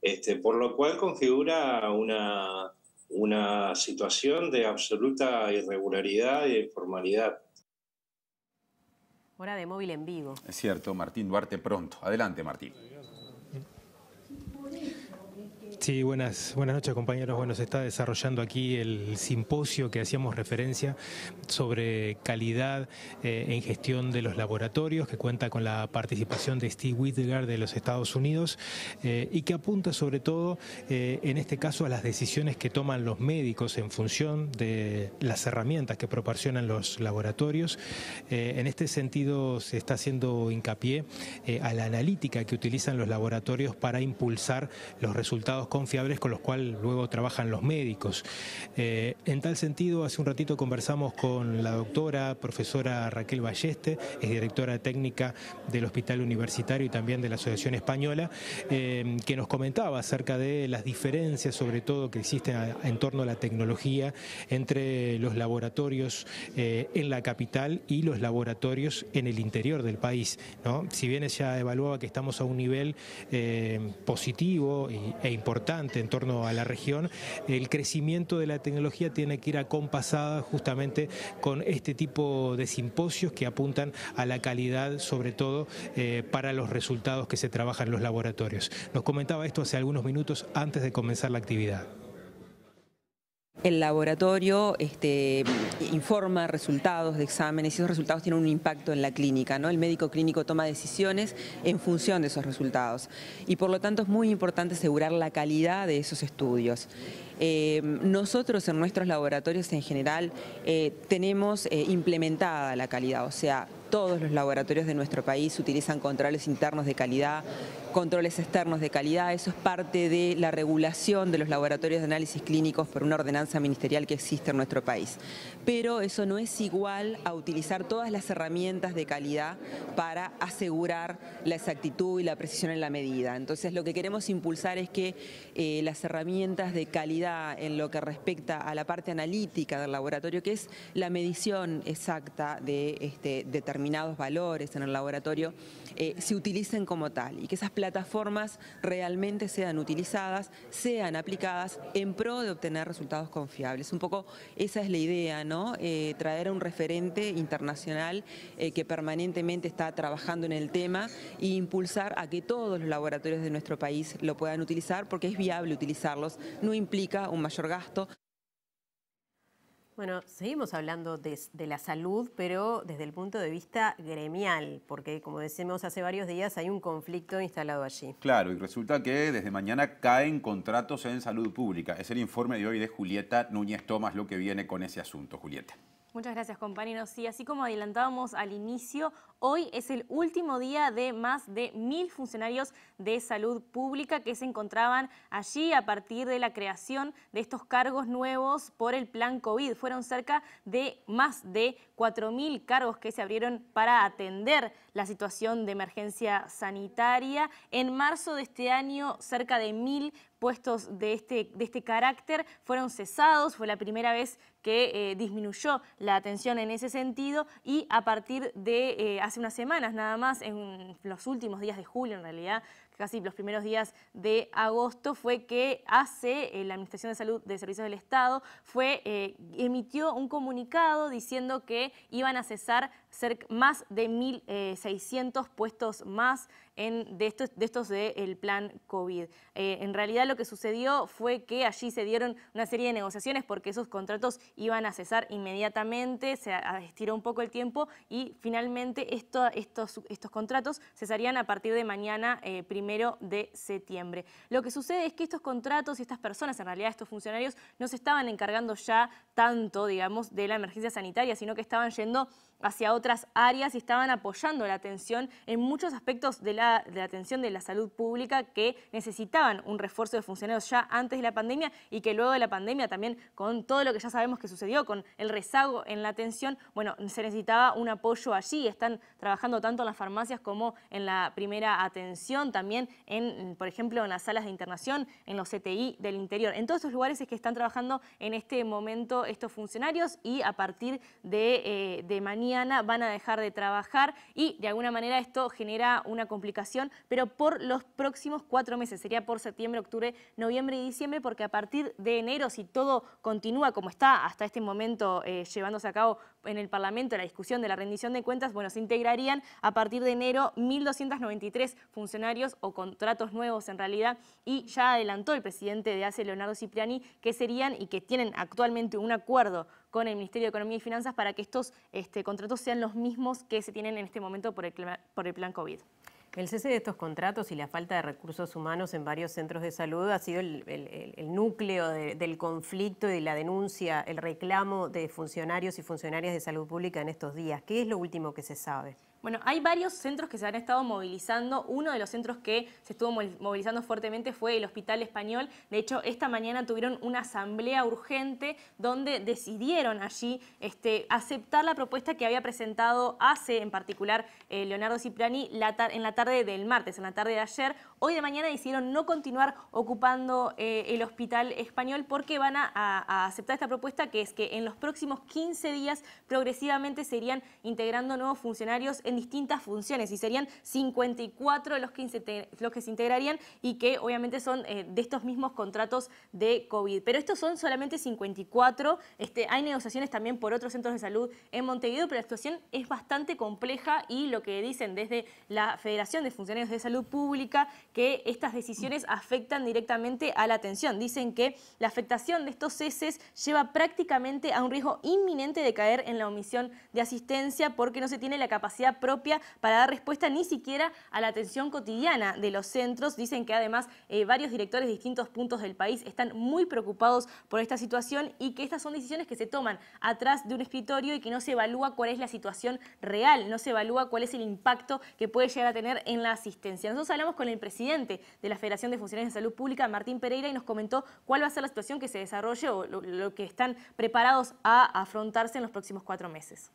Este, por lo cual configura una, una situación de absoluta irregularidad y informalidad. Hora de móvil en vivo. Es cierto, Martín Duarte pronto. Adelante, Martín. Sí, buenas, buenas noches compañeros. Bueno, se está desarrollando aquí el simposio que hacíamos referencia sobre calidad eh, en gestión de los laboratorios, que cuenta con la participación de Steve Whitaker de los Estados Unidos eh, y que apunta sobre todo, eh, en este caso, a las decisiones que toman los médicos en función de las herramientas que proporcionan los laboratorios. en este sentido, se está haciendo hincapié a la analítica que utilizan los laboratorios para impulsar los resultados confiables con los cuales luego trabajan los médicos. Eh, en tal sentido, hace un ratito conversamos con la doctora, profesora Raquel Balleste, es directora técnica del Hospital Universitario y también de la Asociación Española, eh, que nos comentaba acerca de las diferencias, sobre todo, que existen en torno a la tecnología entre los laboratorios eh, en la capital y los laboratorios en el interior del país. ¿no? Si bien ella evaluaba que estamos a un nivel positivo e importante, en torno a la región, el crecimiento de la tecnología tiene que ir acompasada justamente con este tipo de simposios que apuntan a la calidad, sobre todo eh, para los resultados que se trabajan en los laboratorios. Nos comentaba esto hace algunos minutos antes de comenzar la actividad. El laboratorio este, informa resultados de exámenes y esos resultados tienen un impacto en la clínica. ¿no? El médico clínico toma decisiones en función de esos resultados y por lo tanto es muy importante asegurar la calidad de esos estudios. Eh, nosotros en nuestros laboratorios en general eh, tenemos eh, implementada la calidad, o sea, todos los laboratorios de nuestro país utilizan controles internos de calidad, controles externos de calidad, eso es parte de la regulación de los laboratorios de análisis clínicos por una ordenanza ministerial que existe en nuestro país. Pero eso no es igual a utilizar todas las herramientas de calidad para asegurar la exactitud y la precisión en la medida. Entonces lo que queremos impulsar es que las herramientas de calidad en lo que respecta a la parte analítica del laboratorio, que es la medición exacta de este, determinados valores en el laboratorio, eh, se utilicen como tal y que esas plataformas realmente sean utilizadas, sean aplicadas en pro de obtener resultados confiables. Un poco esa es la idea, ¿no? Eh, traer a un referente internacional eh, que permanentemente está trabajando en el tema e impulsar a que todos los laboratorios de nuestro país lo puedan utilizar porque es viable utilizarlos, no implica un mayor gasto. Bueno, seguimos hablando de, la salud, pero desde el punto de vista gremial, porque como decimos hace varios días hay un conflicto instalado allí. Claro, y resulta que desde mañana caen contratos en salud pública. Es el informe de hoy de Julieta Núñez Tomás lo que viene con ese asunto, Julieta. Muchas gracias, compañeros. Y así como adelantábamos al inicio, Hoy es el último día de más de mil funcionarios de salud pública que se encontraban allí a partir de la creación de estos cargos nuevos por el plan COVID. Fueron cerca de más de 4.000 cargos que se abrieron para atender la situación de emergencia sanitaria. En marzo de este año, cerca de mil puestos de este, de este carácter fueron cesados, fue la primera vez que eh, disminuyó la atención en ese sentido y a partir de... Eh, hace unas semanas nada más, en los últimos días de julio en realidad, casi los primeros días de agosto, fue que hace eh, la Administración de Salud de Servicios del Estado fue, eh, emitió un comunicado diciendo que iban a cesar más de 1.600 eh, puestos más en, de, estos, de estos del plan COVID. Eh, en realidad lo que sucedió fue que allí se dieron una serie de negociaciones porque esos contratos iban a cesar inmediatamente, se estiró un poco el tiempo y finalmente estos, estos contratos cesarían a partir de mañana, eh, primero de septiembre. Lo que sucede es que estos contratos y estas personas, en realidad estos funcionarios, no se estaban encargando ya tanto, digamos, de la emergencia sanitaria, sino que estaban yendo hacia otras áreas y estaban apoyando la atención en muchos aspectos de la, atención de la salud pública que necesitaban un refuerzo de funcionarios ya antes de la pandemia y que luego de la pandemia también con todo lo que ya sabemos que sucedió, con el rezago en la atención, bueno, se necesitaba un apoyo allí. Están trabajando tanto en las farmacias como en la primera atención, también en, por ejemplo, en las salas de internación, en los CTI del interior. En todos esos lugares es que están trabajando en este momento estos funcionarios y a partir eh, de, mañana van a dejar de trabajar y de alguna manera esto genera una complicación, pero por los próximos cuatro meses, sería por septiembre, octubre, noviembre y diciembre, porque a partir de enero, si todo continúa como está hasta este momento eh, llevándose a cabo en el Parlamento la discusión de la rendición de cuentas, bueno, se integrarían a partir de enero 1.293 funcionarios o contratos nuevos en realidad y ya adelantó el presidente de ACE, Leonardo Cipriani, que serían y que tienen actualmente un acuerdo con el Ministerio de Economía y Finanzas para que estos este, contratos sean los mismos que se tienen en este momento por el plan COVID. El cese de estos contratos y la falta de recursos humanos en varios centros de salud ha sido el, núcleo del conflicto y de la denuncia, el reclamo de funcionarios y funcionarias de salud pública en estos días. ¿Qué es lo último que se sabe? Bueno, hay varios centros que se han estado movilizando. Uno de los centros que se estuvo movilizando fuertemente fue el Hospital Español. De hecho, esta mañana tuvieron una asamblea urgente donde decidieron allí este, aceptar la propuesta que había presentado hace, en particular, eh, Leonardo Cipriani en la tarde del martes, en la tarde de ayer. Hoy de mañana decidieron no continuar ocupando eh, el Hospital Español porque van a, a aceptar esta propuesta que es que en los próximos 15 días progresivamente serían integrando nuevos funcionarios en distintas funciones y serían 54 los que, los que se integrarían y que obviamente son eh, de estos mismos contratos de COVID. Pero estos son solamente 54. Este, hay negociaciones también por otros centros de salud en Montevideo, pero la situación es bastante compleja y lo que dicen desde la Federación de Funcionarios de Salud Pública que estas decisiones afectan directamente a la atención. Dicen que la afectación de estos ceses lleva prácticamente a un riesgo inminente de caer en la omisión de asistencia porque no se tiene la capacidad propia para dar respuesta ni siquiera a la atención cotidiana de los centros. Dicen que además eh, varios directores de distintos puntos del país están muy preocupados por esta situación y que estas son decisiones que se toman atrás de un escritorio y que no se evalúa cuál es la situación real, no se evalúa cuál es el impacto que puede llegar a tener en la asistencia. Nosotros hablamos con el presidente de la Federación de Funcionarios de Salud Pública, Martín Pereira, y nos comentó cuál va a ser la situación que se desarrolle o lo que están preparados a afrontarse en los próximos cuatro meses.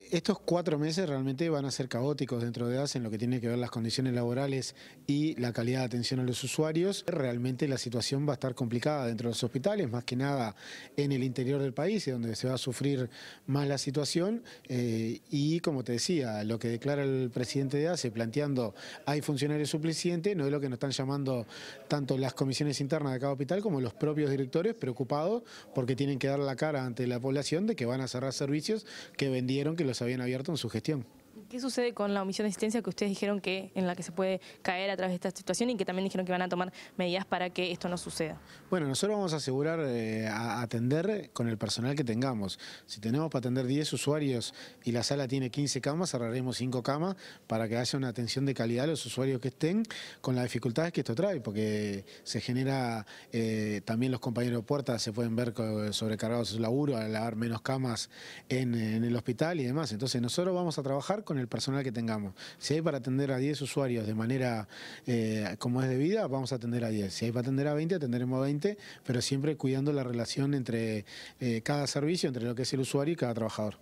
Estos cuatro meses realmente van a ser caóticos dentro de AS en lo que tiene que ver las condiciones laborales y la calidad de atención a los usuarios. Realmente la situación va a estar complicada dentro de los hospitales, más que nada en el interior del país, donde se va a sufrir más la situación. Eh, y como te decía, lo que declara el presidente de hace planteando hay funcionarios suplicientes, no es lo que nos están llamando tanto las comisiones internas de cada hospital como los propios directores preocupados porque tienen que dar la cara ante la población de que van a cerrar servicios que vendieron, que los habían abierto en su gestión. ¿Qué sucede con la omisión de asistencia que ustedes dijeron que en la que se puede caer a través de esta situación y que también dijeron que van a tomar medidas para que esto no suceda? Bueno, nosotros vamos a asegurar eh, atender con el personal que tengamos. Si tenemos para atender 10 usuarios y la sala tiene 15 camas, cerraremos 5 camas para que haya una atención de calidad a los usuarios que estén con las dificultades que esto trae, porque se genera eh, también los compañeros de puerta se pueden ver sobrecargados de su laburo al lavar menos camas en, en el hospital y demás. Entonces nosotros vamos a trabajar con el personal que tengamos. Si hay para atender a 10 usuarios de manera eh, como es debida, vamos a atender a 10. Si hay para atender a 20, atenderemos a 20, pero siempre cuidando la relación entre eh, cada servicio, entre lo que es el usuario y cada trabajador.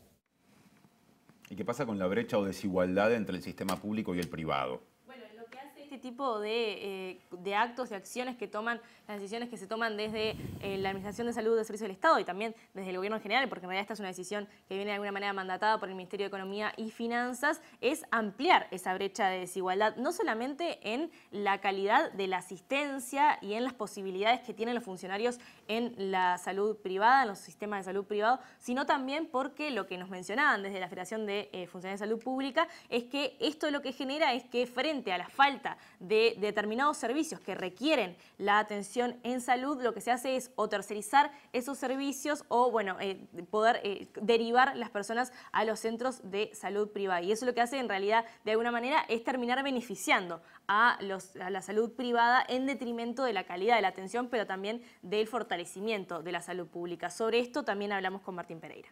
¿Y qué pasa con la brecha o desigualdad entre el sistema público y el privado? Este tipo eh, de, actos, de acciones que toman, las decisiones que se toman desde eh, la Administración de Salud de Servicio del Estado y también desde el Gobierno en general, porque en realidad esta es una decisión que viene de alguna manera mandatada por el Ministerio de Economía y Finanzas, es ampliar esa brecha de desigualdad, no solamente en la calidad de la asistencia y en las posibilidades que tienen los funcionarios en la salud privada, en los sistemas de salud privado, sino también porque lo que nos mencionaban desde la Federación de eh, Funcionarios de Salud Pública es que esto lo que genera es que frente a la falta de determinados servicios que requieren la atención en salud, lo que se hace es o tercerizar esos servicios o, bueno, eh, poder eh, derivar las personas a los centros de salud privada. Y eso lo que hace en realidad, de alguna manera, es terminar beneficiando a, a la salud privada en detrimento de la calidad de la atención, pero también del fortalecimiento de la salud pública. Sobre esto también hablamos con Martín Pereira.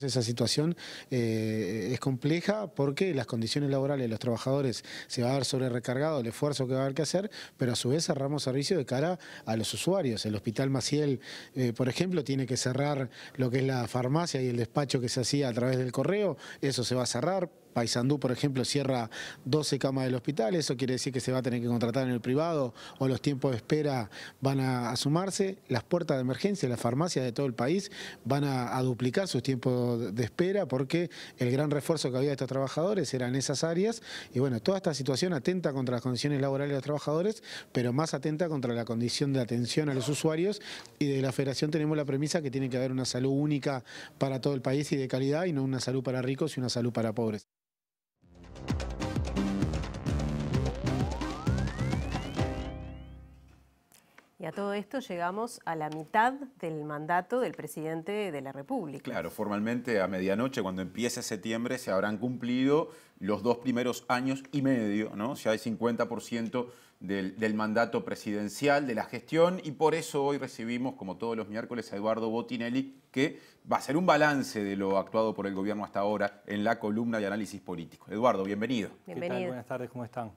Esa situación eh, es compleja porque las condiciones laborales de los trabajadores se va a ver sobre recargado el esfuerzo que va a haber que hacer, pero a su vez cerramos servicio de cara a los usuarios. El Hospital Maciel, eh, por ejemplo, tiene que cerrar lo que es la farmacia y el despacho que se hacía a través del correo, eso se va a cerrar Paysandú, por ejemplo, cierra 12 camas del hospital, eso quiere decir que se va a tener que contratar en el privado o los tiempos de espera van a, sumarse, las puertas de emergencia, las farmacias de todo el país van a, duplicar sus tiempos de espera porque el gran refuerzo que había de estos trabajadores eran esas áreas y bueno, toda esta situación atenta contra las condiciones laborales de los trabajadores, pero más atenta contra la condición de atención a los usuarios y de la federación tenemos la premisa que tiene que haber una salud única para todo el país y de calidad y no una salud para ricos y una salud para pobres. Y a todo esto llegamos a la mitad del mandato del presidente de la República. Claro, formalmente a medianoche, cuando empiece septiembre, se habrán cumplido los dos primeros años y medio, ¿no? Si hay 50% del, mandato presidencial, de la gestión, y por eso hoy recibimos, como todos los miércoles, a Eduardo Botinelli, que va a hacer un balance de lo actuado por el gobierno hasta ahora en la columna de análisis político. Eduardo, bienvenido. ¿Qué tal? Buenas tardes, ¿cómo están?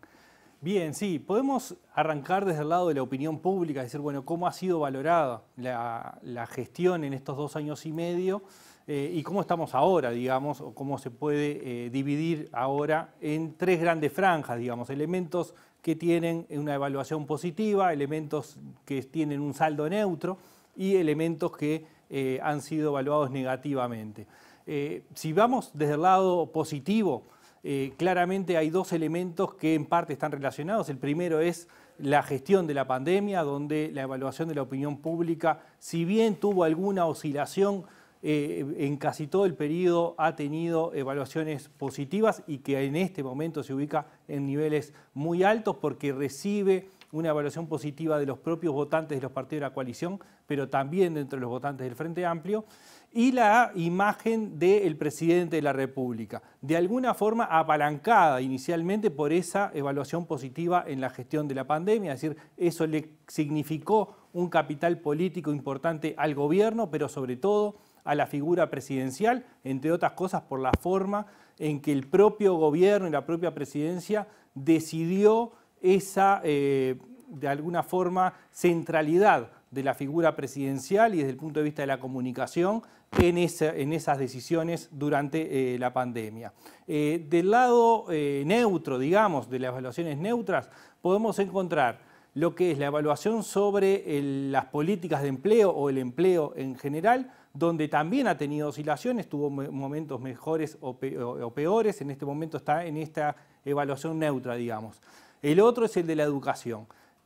Bien, sí, podemos arrancar desde el lado de la opinión pública, decir, bueno, cómo ha sido valorada la, gestión en estos dos años y medio eh, y cómo estamos ahora, digamos, o cómo se puede eh, dividir ahora en tres grandes franjas, digamos, elementos que tienen una evaluación positiva, elementos que tienen un saldo neutro y elementos que eh, han sido evaluados negativamente. Eh, si vamos desde el lado positivo, eh, claramente hay dos elementos que en parte están relacionados. El primero es la gestión de la pandemia, donde la evaluación de la opinión pública, si bien tuvo alguna oscilación eh, en casi todo el periodo ha tenido evaluaciones positivas y que en este momento se ubica en niveles muy altos porque recibe una evaluación positiva de los propios votantes de los partidos de la coalición, pero también dentro de los votantes del Frente Amplio, y la imagen del presidente de la República, de alguna forma apalancada inicialmente por esa evaluación positiva en la gestión de la pandemia, es decir, eso le significó un capital político importante al gobierno, pero sobre todo a la figura presidencial, entre otras cosas por la forma en que el propio gobierno y la propia presidencia decidió esa, eh, de alguna forma, centralidad de la figura presidencial y desde el punto de vista de la comunicación en, esas decisiones durante eh, la pandemia. Eh, del lado neutro, digamos, de las evaluaciones neutras, podemos encontrar lo que es la evaluación sobre las políticas de empleo o el empleo en general, donde también ha tenido oscilaciones, tuvo momentos mejores o peores, en este momento está en esta evaluación neutra, digamos. El otro es el de la educación.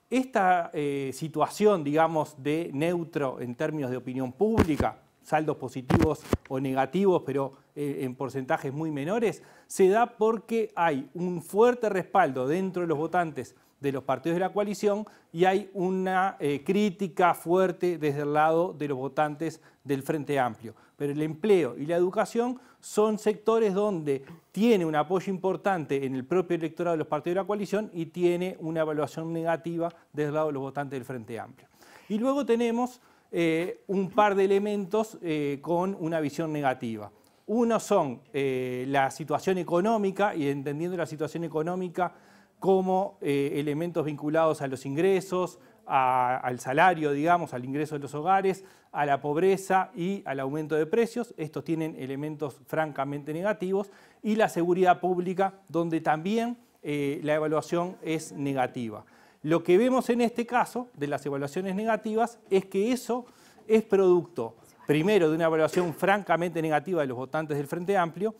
Esta eh, situación, digamos, de neutro en términos de opinión pública, saldos positivos o negativos, pero eh, en porcentajes muy menores, se da porque hay un fuerte respaldo dentro de los votantes de los partidos de la coalición y hay una eh, crítica fuerte desde el lado de los votantes del Frente Amplio. Pero el empleo y la educación son sectores donde tiene un apoyo importante en el propio electorado de los partidos de la coalición y tiene una evaluación negativa desde el lado de los votantes del Frente Amplio. Y luego tenemos eh, un par de elementos eh, con una visión negativa. Uno son la situación económica y entendiendo la situación económica como eh, elementos vinculados a los ingresos, al salario, digamos, al ingreso de los hogares, a la pobreza y al aumento de precios. Estos tienen elementos francamente negativos. Y la seguridad pública, donde también eh, la evaluación es negativa. Lo que vemos en este caso de las evaluaciones negativas es que eso es producto, primero, de una evaluación francamente negativa de los votantes del Frente Amplio,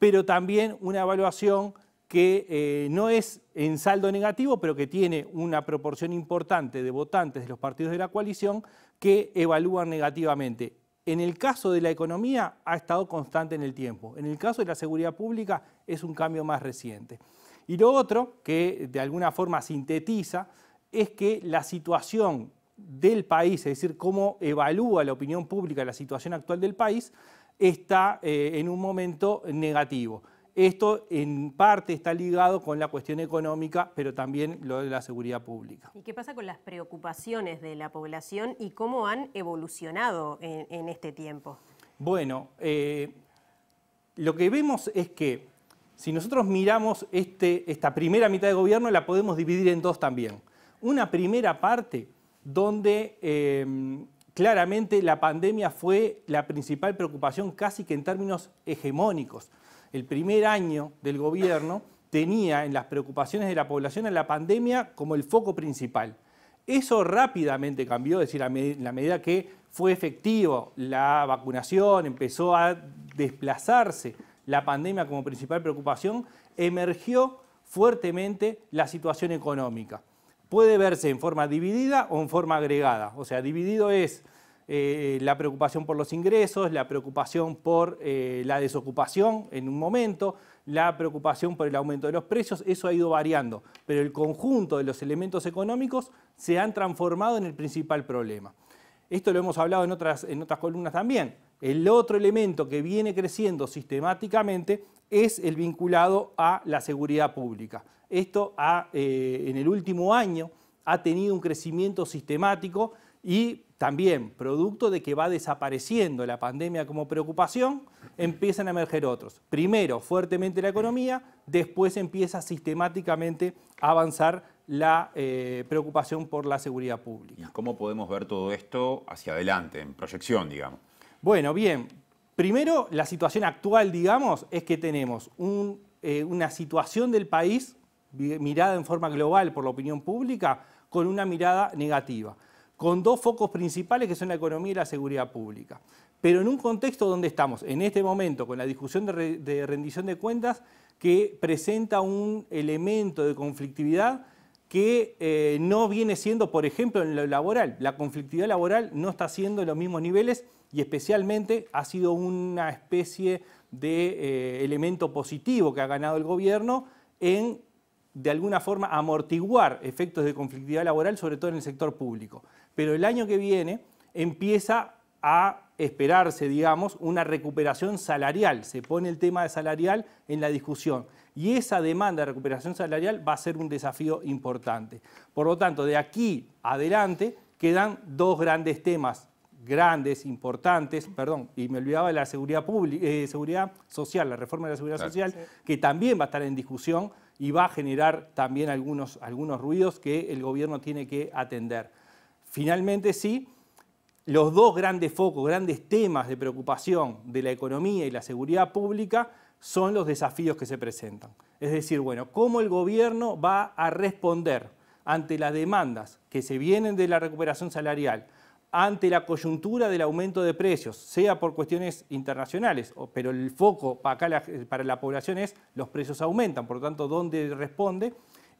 pero también una evaluación que eh, no es en saldo negativo, pero que tiene una proporción importante de votantes de los partidos de la coalición que evalúan negativamente. En el caso de la economía ha estado constante en el tiempo. En el caso de la seguridad pública es un cambio más reciente. Y lo otro, que de alguna forma sintetiza, es que la situación del país, es decir, cómo evalúa la opinión pública la situación actual del país, está eh, en un momento negativo. Esto en parte está ligado con la cuestión económica, pero también lo de la seguridad pública. ¿Y qué pasa con las preocupaciones de la población y cómo han evolucionado en, este tiempo? Bueno, eh, lo que vemos es que si nosotros miramos este, esta primera mitad de gobierno, la podemos dividir en dos también. Una primera parte donde em, claramente la pandemia fue la principal preocupación casi que en términos hegemónicos el primer año del gobierno tenía en las preocupaciones de la población en la pandemia como el foco principal. Eso rápidamente cambió, es decir, a la medida que fue efectivo la vacunación, empezó a desplazarse la pandemia como principal preocupación, emergió fuertemente la situación económica. Puede verse en forma dividida o en forma agregada. O sea, dividido es eh, la preocupación por los ingresos, la preocupación por eh, la desocupación en un momento, la preocupación por el aumento de los precios, eso ha ido variando, pero el conjunto de los elementos económicos se han transformado en el principal problema. Esto lo hemos hablado en otras, columnas también. El otro elemento que viene creciendo sistemáticamente es el vinculado a la seguridad pública. Esto eh, en el último año ha tenido un crecimiento sistemático y también producto de que va desapareciendo la pandemia como preocupación, empiezan a emerger otros. Primero fuertemente la economía, después empieza sistemáticamente a avanzar la eh, preocupación por la seguridad pública. cómo podemos ver todo esto hacia adelante, en proyección, digamos? Bueno, bien, primero la situación actual, digamos, es que tenemos eh, una situación del país mirada en forma global por la opinión pública con una mirada negativa con dos focos principales que son la economía y la seguridad pública. Pero en un contexto donde estamos en este momento con la discusión de, rendición de cuentas que presenta un elemento de conflictividad que eh, no viene siendo, por ejemplo, en lo laboral. La conflictividad laboral no está siendo en los mismos niveles y especialmente ha sido una especie de eh, elemento positivo que ha ganado el gobierno en, de alguna forma, amortiguar efectos de conflictividad laboral, sobre todo en el sector público pero el año que viene empieza a esperarse, digamos, una recuperación salarial. Se pone el tema de salarial en la discusión. Y esa demanda de recuperación salarial va a ser un desafío importante. Por lo tanto, de aquí adelante quedan dos grandes temas, grandes, importantes, perdón, y me olvidaba de la seguridad, eh, seguridad social, la reforma de la seguridad social, que también va a estar en discusión y va a generar también algunos, algunos ruidos que el gobierno tiene que atender. Finalmente, sí, los dos grandes focos, grandes temas de preocupación de la economía y la seguridad pública son los desafíos que se presentan. Es decir, bueno, cómo el gobierno va a responder ante las demandas que se vienen de la recuperación salarial, ante la coyuntura del aumento de precios, sea por cuestiones internacionales, pero el foco para, acá para la población es los precios aumentan, por lo tanto, ¿dónde responde?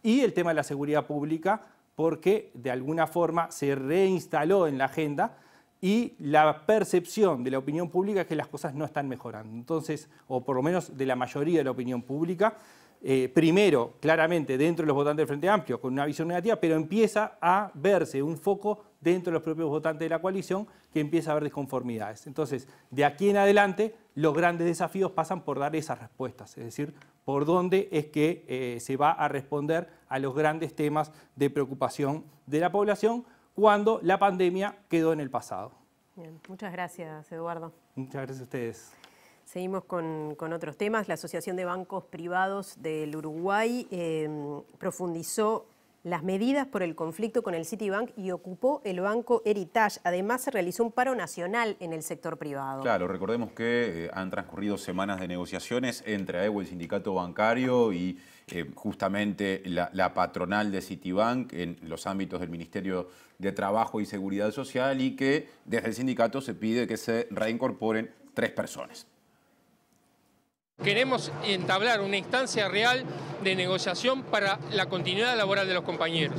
Y el tema de la seguridad pública porque de alguna forma se reinstaló en la agenda y la percepción de la opinión pública es que las cosas no están mejorando. Entonces, o por lo menos de la mayoría de la opinión pública, eh, primero, claramente, dentro de los votantes del Frente Amplio, con una visión negativa, pero empieza a verse un foco dentro de los propios votantes de la coalición que empieza a haber desconformidades. Entonces, de aquí en adelante, los grandes desafíos pasan por dar esas respuestas, es decir, por dónde es que eh, se va a responder a los grandes temas de preocupación de la población cuando la pandemia quedó en el pasado. muchas gracias, Eduardo. Muchas gracias a ustedes. Seguimos con, otros temas. La Asociación de Bancos Privados del Uruguay em, profundizó las medidas por el conflicto con el Citibank y ocupó el banco Heritage. Además, se realizó un paro nacional en el sector privado. Claro, recordemos que eh, han transcurrido semanas de negociaciones entre AEW, el sindicato bancario, y eh, justamente la, patronal de Citibank en los ámbitos del Ministerio de Trabajo y Seguridad Social y que desde el sindicato se pide que se reincorporen tres personas. Queremos entablar una instancia real de negociación para la continuidad laboral de los compañeros.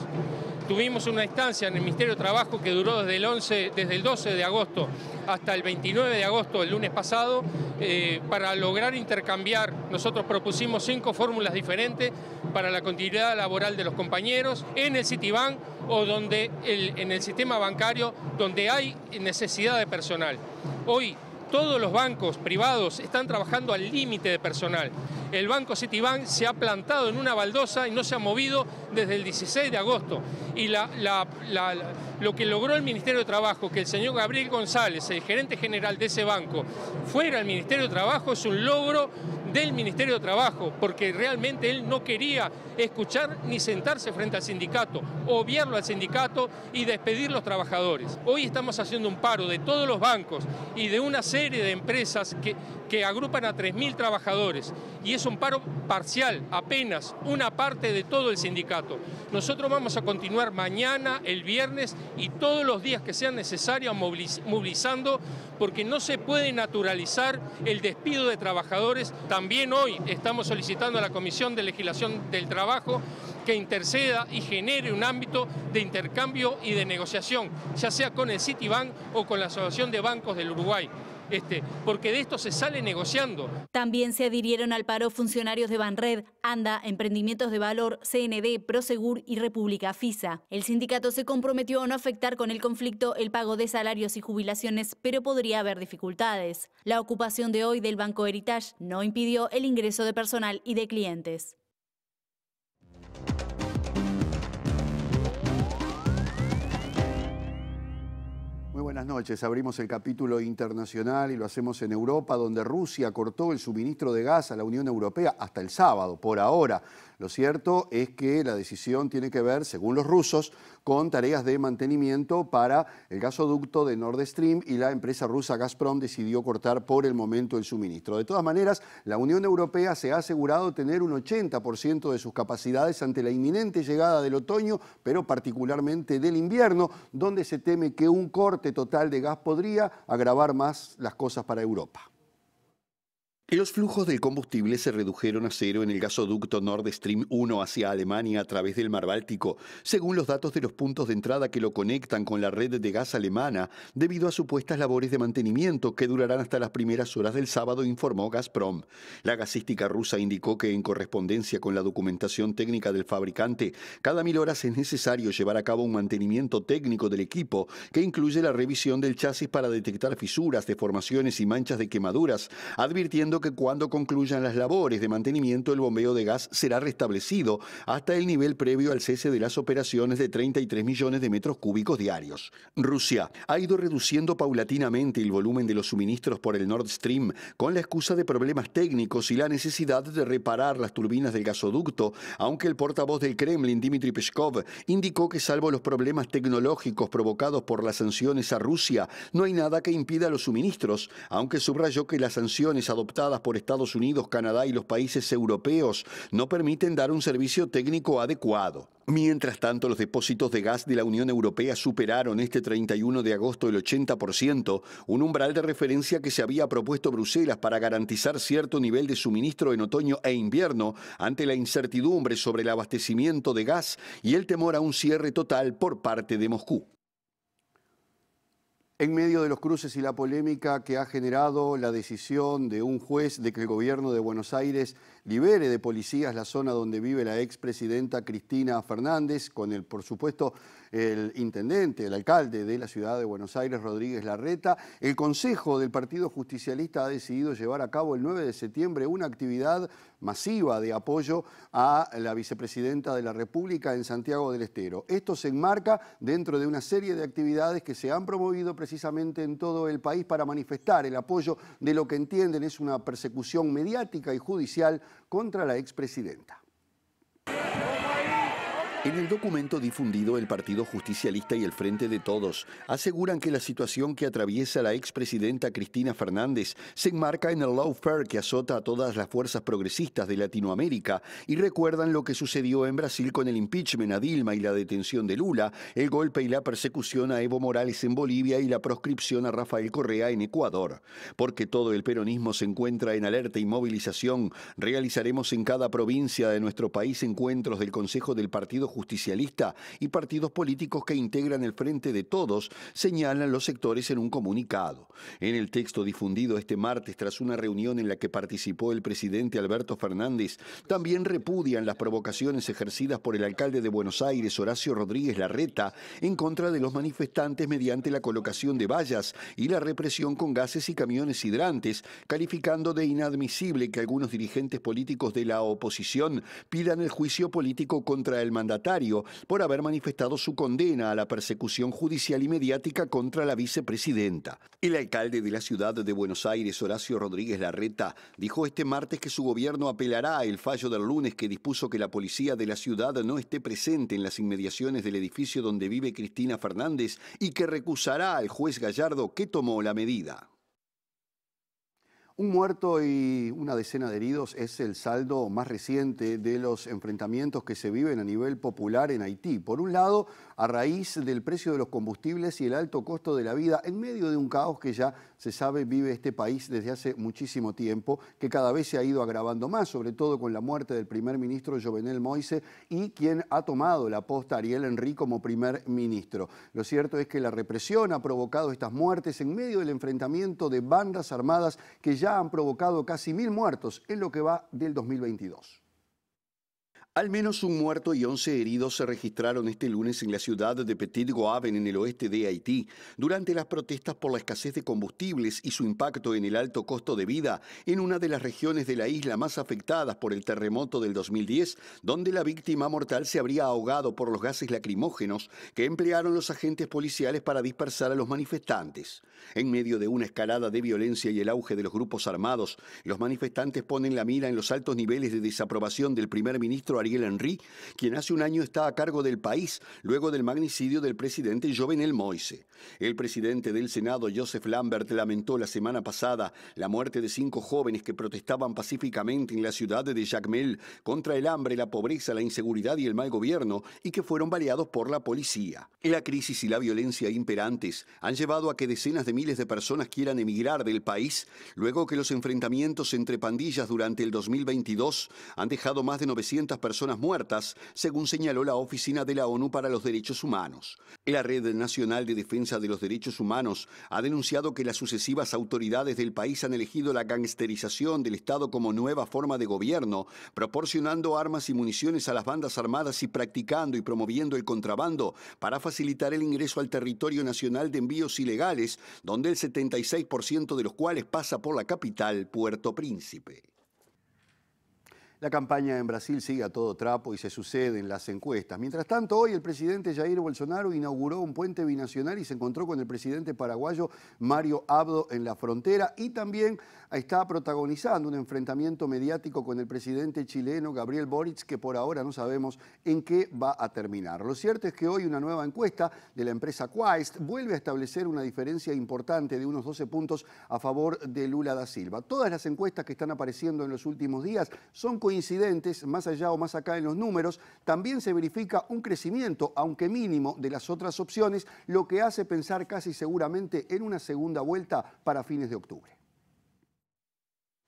Tuvimos una instancia en el Ministerio de Trabajo que duró desde el, 11, desde el 12 de agosto hasta el 29 de agosto, el lunes pasado, eh, para lograr intercambiar. Nosotros propusimos cinco fórmulas diferentes para la continuidad laboral de los compañeros en el Citibank o donde en el sistema bancario donde hay necesidad de personal. Hoy todos los bancos privados están trabajando al límite de personal. El banco Citibank se ha plantado en una baldosa y no se ha movido desde el 16 de agosto. Y la, lo que logró el Ministerio de Trabajo, que el señor Gabriel González, el gerente general de ese banco, fuera al Ministerio de Trabajo, es un logro del Ministerio de Trabajo, porque realmente él no quería escuchar ni sentarse frente al sindicato, obviarlo al sindicato y despedir los trabajadores. Hoy estamos haciendo un paro de todos los bancos y de una serie de empresas que, que agrupan a 3.000 trabajadores y es un paro parcial, apenas una parte de todo el sindicato. Nosotros vamos a continuar mañana, el viernes y todos los días que sean necesarios movilizando porque no se puede naturalizar el despido de trabajadores. También hoy estamos solicitando a la Comisión de Legislación del Trabajo que interceda y genere un ámbito de intercambio y de negociación, ya sea con el Citibank o con la Asociación de Bancos del Uruguay. Este, porque de esto se sale negociando. También se adhirieron al paro funcionarios de Banred, ANDA, Emprendimientos de Valor, CND, Prosegur y República FISA. El sindicato se comprometió a no afectar con el conflicto el pago de salarios y jubilaciones, pero podría haber dificultades. La ocupación de hoy del Banco Heritage no impidió el ingreso de personal y de clientes. Muy buenas noches. Abrimos el capítulo internacional y lo hacemos en Europa, donde Rusia cortó el suministro de gas a la Unión Europea hasta el sábado, por ahora. Lo cierto es que la decisión tiene que ver, según los rusos, con tareas de mantenimiento para el gasoducto de Nord Stream y la empresa rusa Gazprom decidió cortar por el momento el suministro. De todas maneras, la Unión Europea se ha asegurado tener un 80% de sus capacidades ante la inminente llegada del otoño, pero particularmente del invierno, donde se teme que un corte total de gas podría agravar más las cosas para Europa. Los flujos de combustible se redujeron a cero en el gasoducto Nord Stream 1 hacia Alemania a través del mar Báltico, según los datos de los puntos de entrada que lo conectan con la red de gas alemana, debido a supuestas labores de mantenimiento que durarán hasta las primeras horas del sábado, informó Gazprom. La gasística rusa indicó que, en correspondencia con la documentación técnica del fabricante, cada mil horas es necesario llevar a cabo un mantenimiento técnico del equipo, que incluye la revisión del chasis para detectar fisuras, deformaciones y manchas de quemaduras, advirtiendo que cuando concluyan las labores de mantenimiento el bombeo de gas será restablecido hasta el nivel previo al cese de las operaciones de 33 millones de metros cúbicos diarios. Rusia ha ido reduciendo paulatinamente el volumen de los suministros por el Nord Stream con la excusa de problemas técnicos y la necesidad de reparar las turbinas del gasoducto, aunque el portavoz del Kremlin, Dmitry Peskov, indicó que salvo los problemas tecnológicos provocados por las sanciones a Rusia, no hay nada que impida los suministros, aunque subrayó que las sanciones adoptadas por Estados Unidos, Canadá y los países europeos no permiten dar un servicio técnico adecuado. Mientras tanto, los depósitos de gas de la Unión Europea superaron este 31 de agosto el 80%, un umbral de referencia que se había propuesto Bruselas para garantizar cierto nivel de suministro en otoño e invierno ante la incertidumbre sobre el abastecimiento de gas y el temor a un cierre total por parte de Moscú. En medio de los cruces y la polémica que ha generado la decisión de un juez de que el gobierno de Buenos Aires libere de policías la zona donde vive la expresidenta Cristina Fernández, con el, por supuesto, el intendente, el alcalde de la ciudad de Buenos Aires, Rodríguez Larreta. El Consejo del Partido Justicialista ha decidido llevar a cabo el 9 de septiembre una actividad masiva de apoyo a la vicepresidenta de la República en Santiago del Estero. Esto se enmarca dentro de una serie de actividades que se han promovido precisamente en todo el país para manifestar el apoyo de lo que entienden es una persecución mediática y judicial contra la expresidenta. En el documento difundido, el Partido Justicialista y el Frente de Todos aseguran que la situación que atraviesa la expresidenta Cristina Fernández se enmarca en el lawfare que azota a todas las fuerzas progresistas de Latinoamérica y recuerdan lo que sucedió en Brasil con el impeachment a Dilma y la detención de Lula, el golpe y la persecución a Evo Morales en Bolivia y la proscripción a Rafael Correa en Ecuador. Porque todo el peronismo se encuentra en alerta y movilización, realizaremos en cada provincia de nuestro país encuentros del Consejo del Partido justicialista y partidos políticos que integran el Frente de Todos, señalan los sectores en un comunicado. En el texto difundido este martes tras una reunión en la que participó el presidente Alberto Fernández, también repudian las provocaciones ejercidas por el alcalde de Buenos Aires, Horacio Rodríguez Larreta, en contra de los manifestantes mediante la colocación de vallas y la represión con gases y camiones hidrantes, calificando de inadmisible que algunos dirigentes políticos de la oposición pidan el juicio político contra el mandatario por haber manifestado su condena a la persecución judicial y mediática contra la vicepresidenta. El alcalde de la ciudad de Buenos Aires, Horacio Rodríguez Larreta, dijo este martes que su gobierno apelará el fallo del lunes que dispuso que la policía de la ciudad no esté presente en las inmediaciones del edificio donde vive Cristina Fernández y que recusará al juez Gallardo que tomó la medida. Un muerto y una decena de heridos es el saldo más reciente de los enfrentamientos que se viven a nivel popular en Haití. Por un lado, a raíz del precio de los combustibles y el alto costo de la vida, en medio de un caos que ya se sabe vive este país desde hace muchísimo tiempo, que cada vez se ha ido agravando más, sobre todo con la muerte del primer ministro Jovenel Moise y quien ha tomado la posta Ariel Henry como primer ministro. Lo cierto es que la represión ha provocado estas muertes en medio del enfrentamiento de bandas armadas que ya han provocado casi mil muertos en lo que va del 2022. Al menos un muerto y 11 heridos se registraron este lunes en la ciudad de Petit Goaven, en el oeste de Haití, durante las protestas por la escasez de combustibles y su impacto en el alto costo de vida en una de las regiones de la isla más afectadas por el terremoto del 2010, donde la víctima mortal se habría ahogado por los gases lacrimógenos que emplearon los agentes policiales para dispersar a los manifestantes. En medio de una escalada de violencia y el auge de los grupos armados, los manifestantes ponen la mira en los altos niveles de desaprobación del primer ministro Miguel Henry, quien hace un año está a cargo del país luego del magnicidio del presidente Jovenel Moise. El presidente del Senado, Joseph Lambert, lamentó la semana pasada la muerte de cinco jóvenes que protestaban pacíficamente en la ciudad de Jacmel contra el hambre, la pobreza, la inseguridad y el mal gobierno y que fueron baleados por la policía. La crisis y la violencia imperantes han llevado a que decenas de miles de personas quieran emigrar del país luego que los enfrentamientos entre pandillas durante el 2022 han dejado más de 900 personas personas muertas, según señaló la Oficina de la ONU para los Derechos Humanos. La Red Nacional de Defensa de los Derechos Humanos ha denunciado que las sucesivas autoridades del país han elegido la gangsterización del Estado como nueva forma de gobierno, proporcionando armas y municiones a las bandas armadas y practicando y promoviendo el contrabando para facilitar el ingreso al territorio nacional de envíos ilegales, donde el 76% de los cuales pasa por la capital, Puerto Príncipe. La campaña en Brasil sigue a todo trapo y se suceden las encuestas. Mientras tanto, hoy el presidente Jair Bolsonaro inauguró un puente binacional y se encontró con el presidente paraguayo Mario Abdo en la frontera y también está protagonizando un enfrentamiento mediático con el presidente chileno Gabriel Boric, que por ahora no sabemos en qué va a terminar. Lo cierto es que hoy una nueva encuesta de la empresa Quaest vuelve a establecer una diferencia importante de unos 12 puntos a favor de Lula da Silva. Todas las encuestas que están apareciendo en los últimos días son coincidentes, más allá o más acá en los números. También se verifica un crecimiento, aunque mínimo, de las otras opciones, lo que hace pensar casi seguramente en una segunda vuelta para fines de octubre.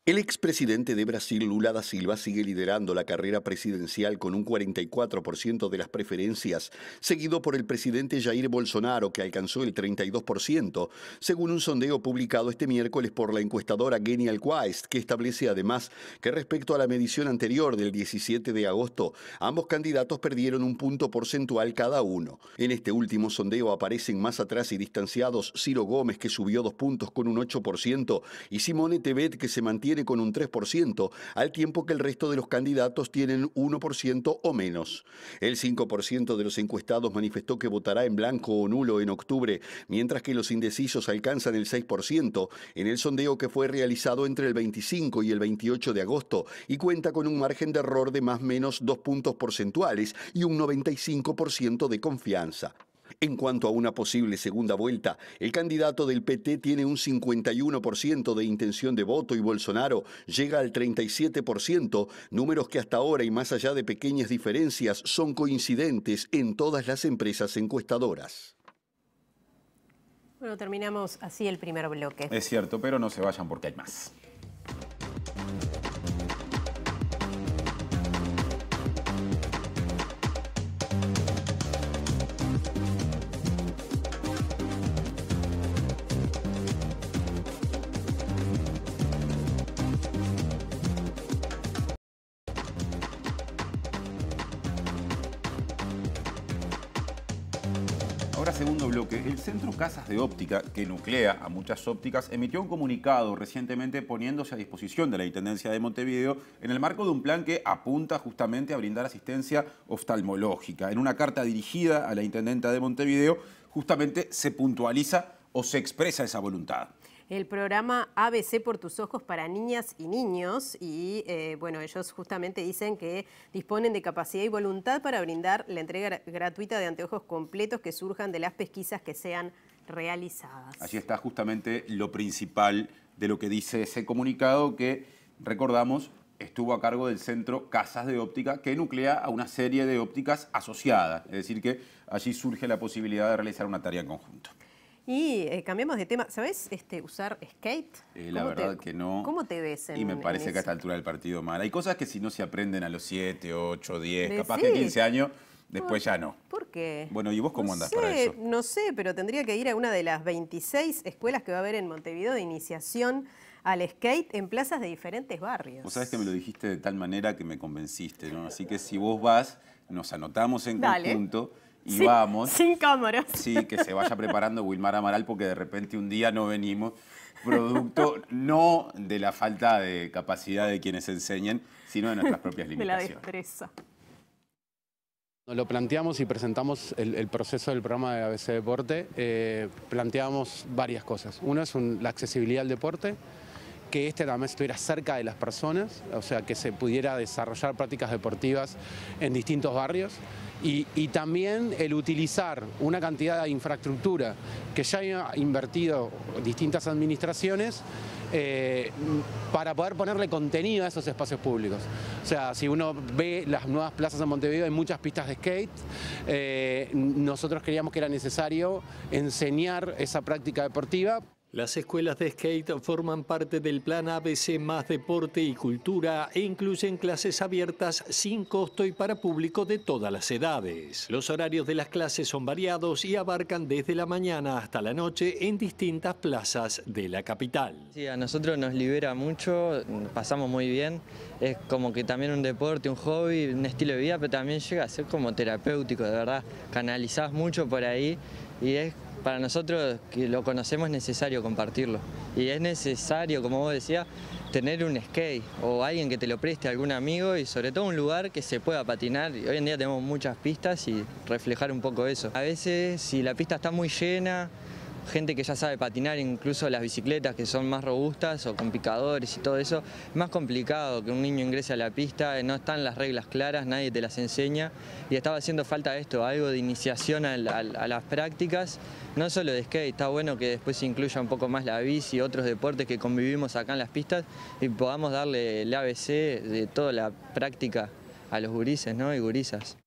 El expresidente de Brasil, Lula da Silva, sigue liderando la carrera presidencial con un 44% de las preferencias, seguido por el presidente Jair Bolsonaro, que alcanzó el 32%, según un sondeo publicado este miércoles por la encuestadora genial Alquist, que establece además que respecto a la medición anterior del 17 de agosto, ambos candidatos perdieron un punto porcentual cada uno. En este último sondeo aparecen más atrás y distanciados Ciro Gómez, que subió dos puntos con un 8%, y Simone Tebet, que se mantiene tiene con un 3%, al tiempo que el resto de los candidatos tienen 1% o menos. El 5% de los encuestados manifestó que votará en blanco o nulo en octubre, mientras que los indecisos alcanzan el 6% en el sondeo que fue realizado entre el 25 y el 28 de agosto y cuenta con un margen de error de más o menos 2 puntos porcentuales y un 95% de confianza. En cuanto a una posible segunda vuelta, el candidato del PT tiene un 51% de intención de voto y Bolsonaro llega al 37%, números que hasta ahora y más allá de pequeñas diferencias son coincidentes en todas las empresas encuestadoras. Bueno, terminamos así el primer bloque. Es cierto, pero no se vayan porque hay más. bloque, el Centro Casas de Óptica, que nuclea a muchas ópticas, emitió un comunicado recientemente poniéndose a disposición de la Intendencia de Montevideo en el marco de un plan que apunta justamente a brindar asistencia oftalmológica. En una carta dirigida a la Intendenta de Montevideo, justamente se puntualiza o se expresa esa voluntad el programa ABC por tus ojos para niñas y niños y eh, bueno, ellos justamente dicen que disponen de capacidad y voluntad para brindar la entrega gratuita de anteojos completos que surjan de las pesquisas que sean realizadas. Así está justamente lo principal de lo que dice ese comunicado que, recordamos, estuvo a cargo del centro Casas de Óptica, que nuclea a una serie de ópticas asociadas. Es decir, que allí surge la posibilidad de realizar una tarea en conjunto. Y eh, cambiamos de tema. ¿Sabes este, usar skate? Eh, la verdad que no. ¿Cómo te ves en Y me parece que a esta altura del partido mal. Hay cosas que si no se aprenden a los 7, 8, 10, capaz que 15 años, después ya no. ¿Por qué? Bueno, ¿y vos cómo andas andás para eso? No sé, pero tendría que ir a una de las 26 escuelas que va a haber en Montevideo de iniciación al skate en plazas de diferentes barrios. Vos sabés que me lo dijiste de tal manera que me convenciste, ¿no? Así que si vos vas, nos anotamos en conjunto y vamos. Sin cámara. Sí, que se vaya preparando Wilmar Amaral porque de repente un día no venimos. Producto no de la falta de capacidad de quienes enseñen, sino de nuestras propias limitaciones. De la destreza. Nos lo planteamos y presentamos el, proceso del programa de ABC Deporte. Eh, planteamos varias cosas. Una es la accesibilidad al deporte que este también estuviera cerca de las personas, o sea, que se pudiera desarrollar prácticas deportivas en distintos barrios. Y, también el utilizar una cantidad de infraestructura que ya han invertido distintas administraciones eh, para poder ponerle contenido a esos espacios públicos. O sea, si uno ve las nuevas plazas en Montevideo, hay muchas pistas de skate. Eh, nosotros creíamos que era necesario enseñar esa práctica deportiva. Las escuelas de skate forman parte del plan ABC Más Deporte y Cultura e incluyen clases abiertas sin costo y para público de todas las edades. Los horarios de las clases son variados y abarcan desde la mañana hasta la noche en distintas plazas de la capital. Sí, a nosotros nos libera mucho, pasamos muy bien. Es como que también un deporte, un hobby, un estilo de vida, pero también llega a ser como terapéutico, de verdad. Canalizás mucho por ahí y es para nosotros que lo conocemos necesario compartirlo. Y es necesario, como vos decías, tener un skate o alguien que te lo preste, algún amigo y sobre todo un lugar que se pueda patinar. Hoy en día tenemos muchas pistas y reflejar un poco eso. A veces si la pista está muy llena, gente que ya sabe patinar, incluso las bicicletas que son más robustas o con picadores y todo eso, es más complicado que un niño ingrese a la pista, no están las reglas claras, nadie te las enseña y estaba haciendo falta esto, algo de iniciación a, las prácticas, no solo de skate, está bueno que después se incluya un poco más la bici y otros deportes que convivimos acá en las pistas y podamos darle el ABC de toda la práctica a los gurises ¿no? y gurisas.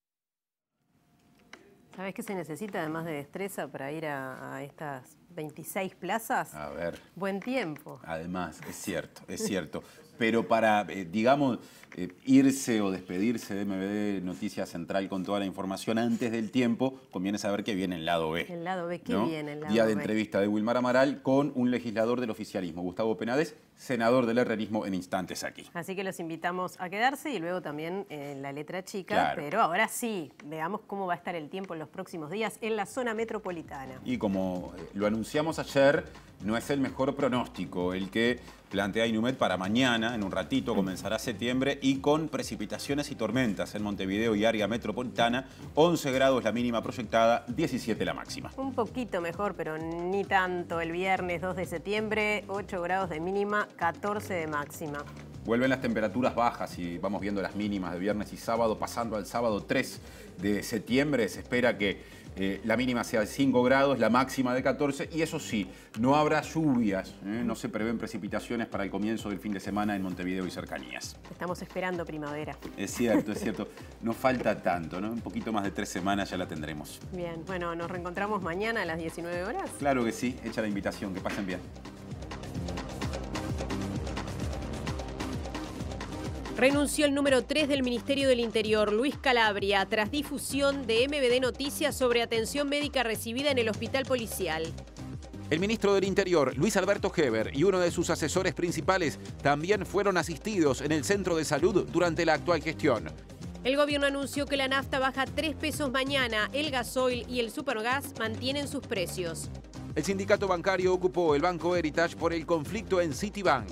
¿Sabes qué se necesita además de destreza para ir a, estas 26 plazas? A ver. Buen tiempo. Además, es cierto, es cierto. Pero para, eh, digamos, eh, irse o despedirse de MBD Noticias Central con toda la información antes del tiempo, conviene saber que viene el lado B. El lado B, ¿qué viene el lado Día de entrevista de Wilmar Amaral con un legislador del oficialismo, Gustavo Penades, senador del herrerismo en instantes aquí. Así que los invitamos a quedarse y luego también en eh, la letra chica, pero ahora sí, veamos cómo va a estar el tiempo en los próximos días en la zona metropolitana. Y como eh, lo anunciamos ayer, no es el mejor pronóstico el que plantea Inumet para mañana, en un ratito, comenzará septiembre y con precipitaciones y tormentas en Montevideo y área metropolitana, 11 grados la mínima proyectada, 17 la máxima. Un poquito mejor, pero ni tanto. El viernes 2 de septiembre, 8 grados de mínima, 14 de máxima. Vuelven las temperaturas bajas y vamos viendo las mínimas de viernes y sábado, pasando al sábado 3 de septiembre, se espera que eh, la mínima sea de 5 grados, la máxima de 14. Y eso sí, no habrá lluvias, ¿eh? no se prevén precipitaciones para el comienzo del fin de semana en Montevideo y cercanías. Estamos esperando primavera. Es cierto, es cierto. No falta tanto, ¿no? Un poquito más de tres semanas ya la tendremos. Bien, bueno, nos reencontramos mañana a las 19 horas. Claro que sí, hecha la invitación. Que pasen bien. Renunció el número 3 del Ministerio del Interior, Luis Calabria, tras difusión de MBD Noticias sobre atención médica recibida en el hospital policial. El ministro del Interior, Luis Alberto Heber, y uno de sus asesores principales también fueron asistidos en el centro de salud durante la actual gestión. El gobierno anunció que la nafta baja 3 pesos mañana, el gasoil y el supergas mantienen sus precios. El sindicato bancario ocupó el Banco Heritage por el conflicto en Citibank.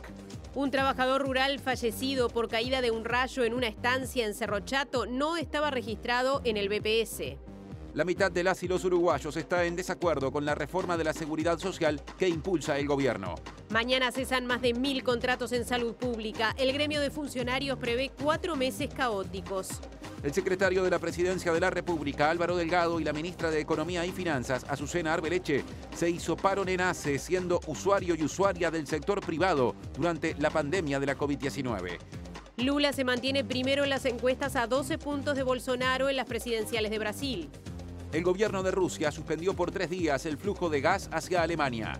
Un trabajador rural fallecido por caída de un rayo en una estancia en Cerro Chato no estaba registrado en el BPS. La mitad de las y los uruguayos está en desacuerdo con la reforma de la seguridad social que impulsa el gobierno. Mañana cesan más de mil contratos en salud pública. El gremio de funcionarios prevé cuatro meses caóticos. El secretario de la Presidencia de la República, Álvaro Delgado, y la ministra de Economía y Finanzas, Azucena Arbeleche, se hizo paro en ACE, siendo usuario y usuaria del sector privado durante la pandemia de la COVID-19. Lula se mantiene primero en las encuestas a 12 puntos de Bolsonaro en las presidenciales de Brasil. El gobierno de Rusia suspendió por tres días el flujo de gas hacia Alemania.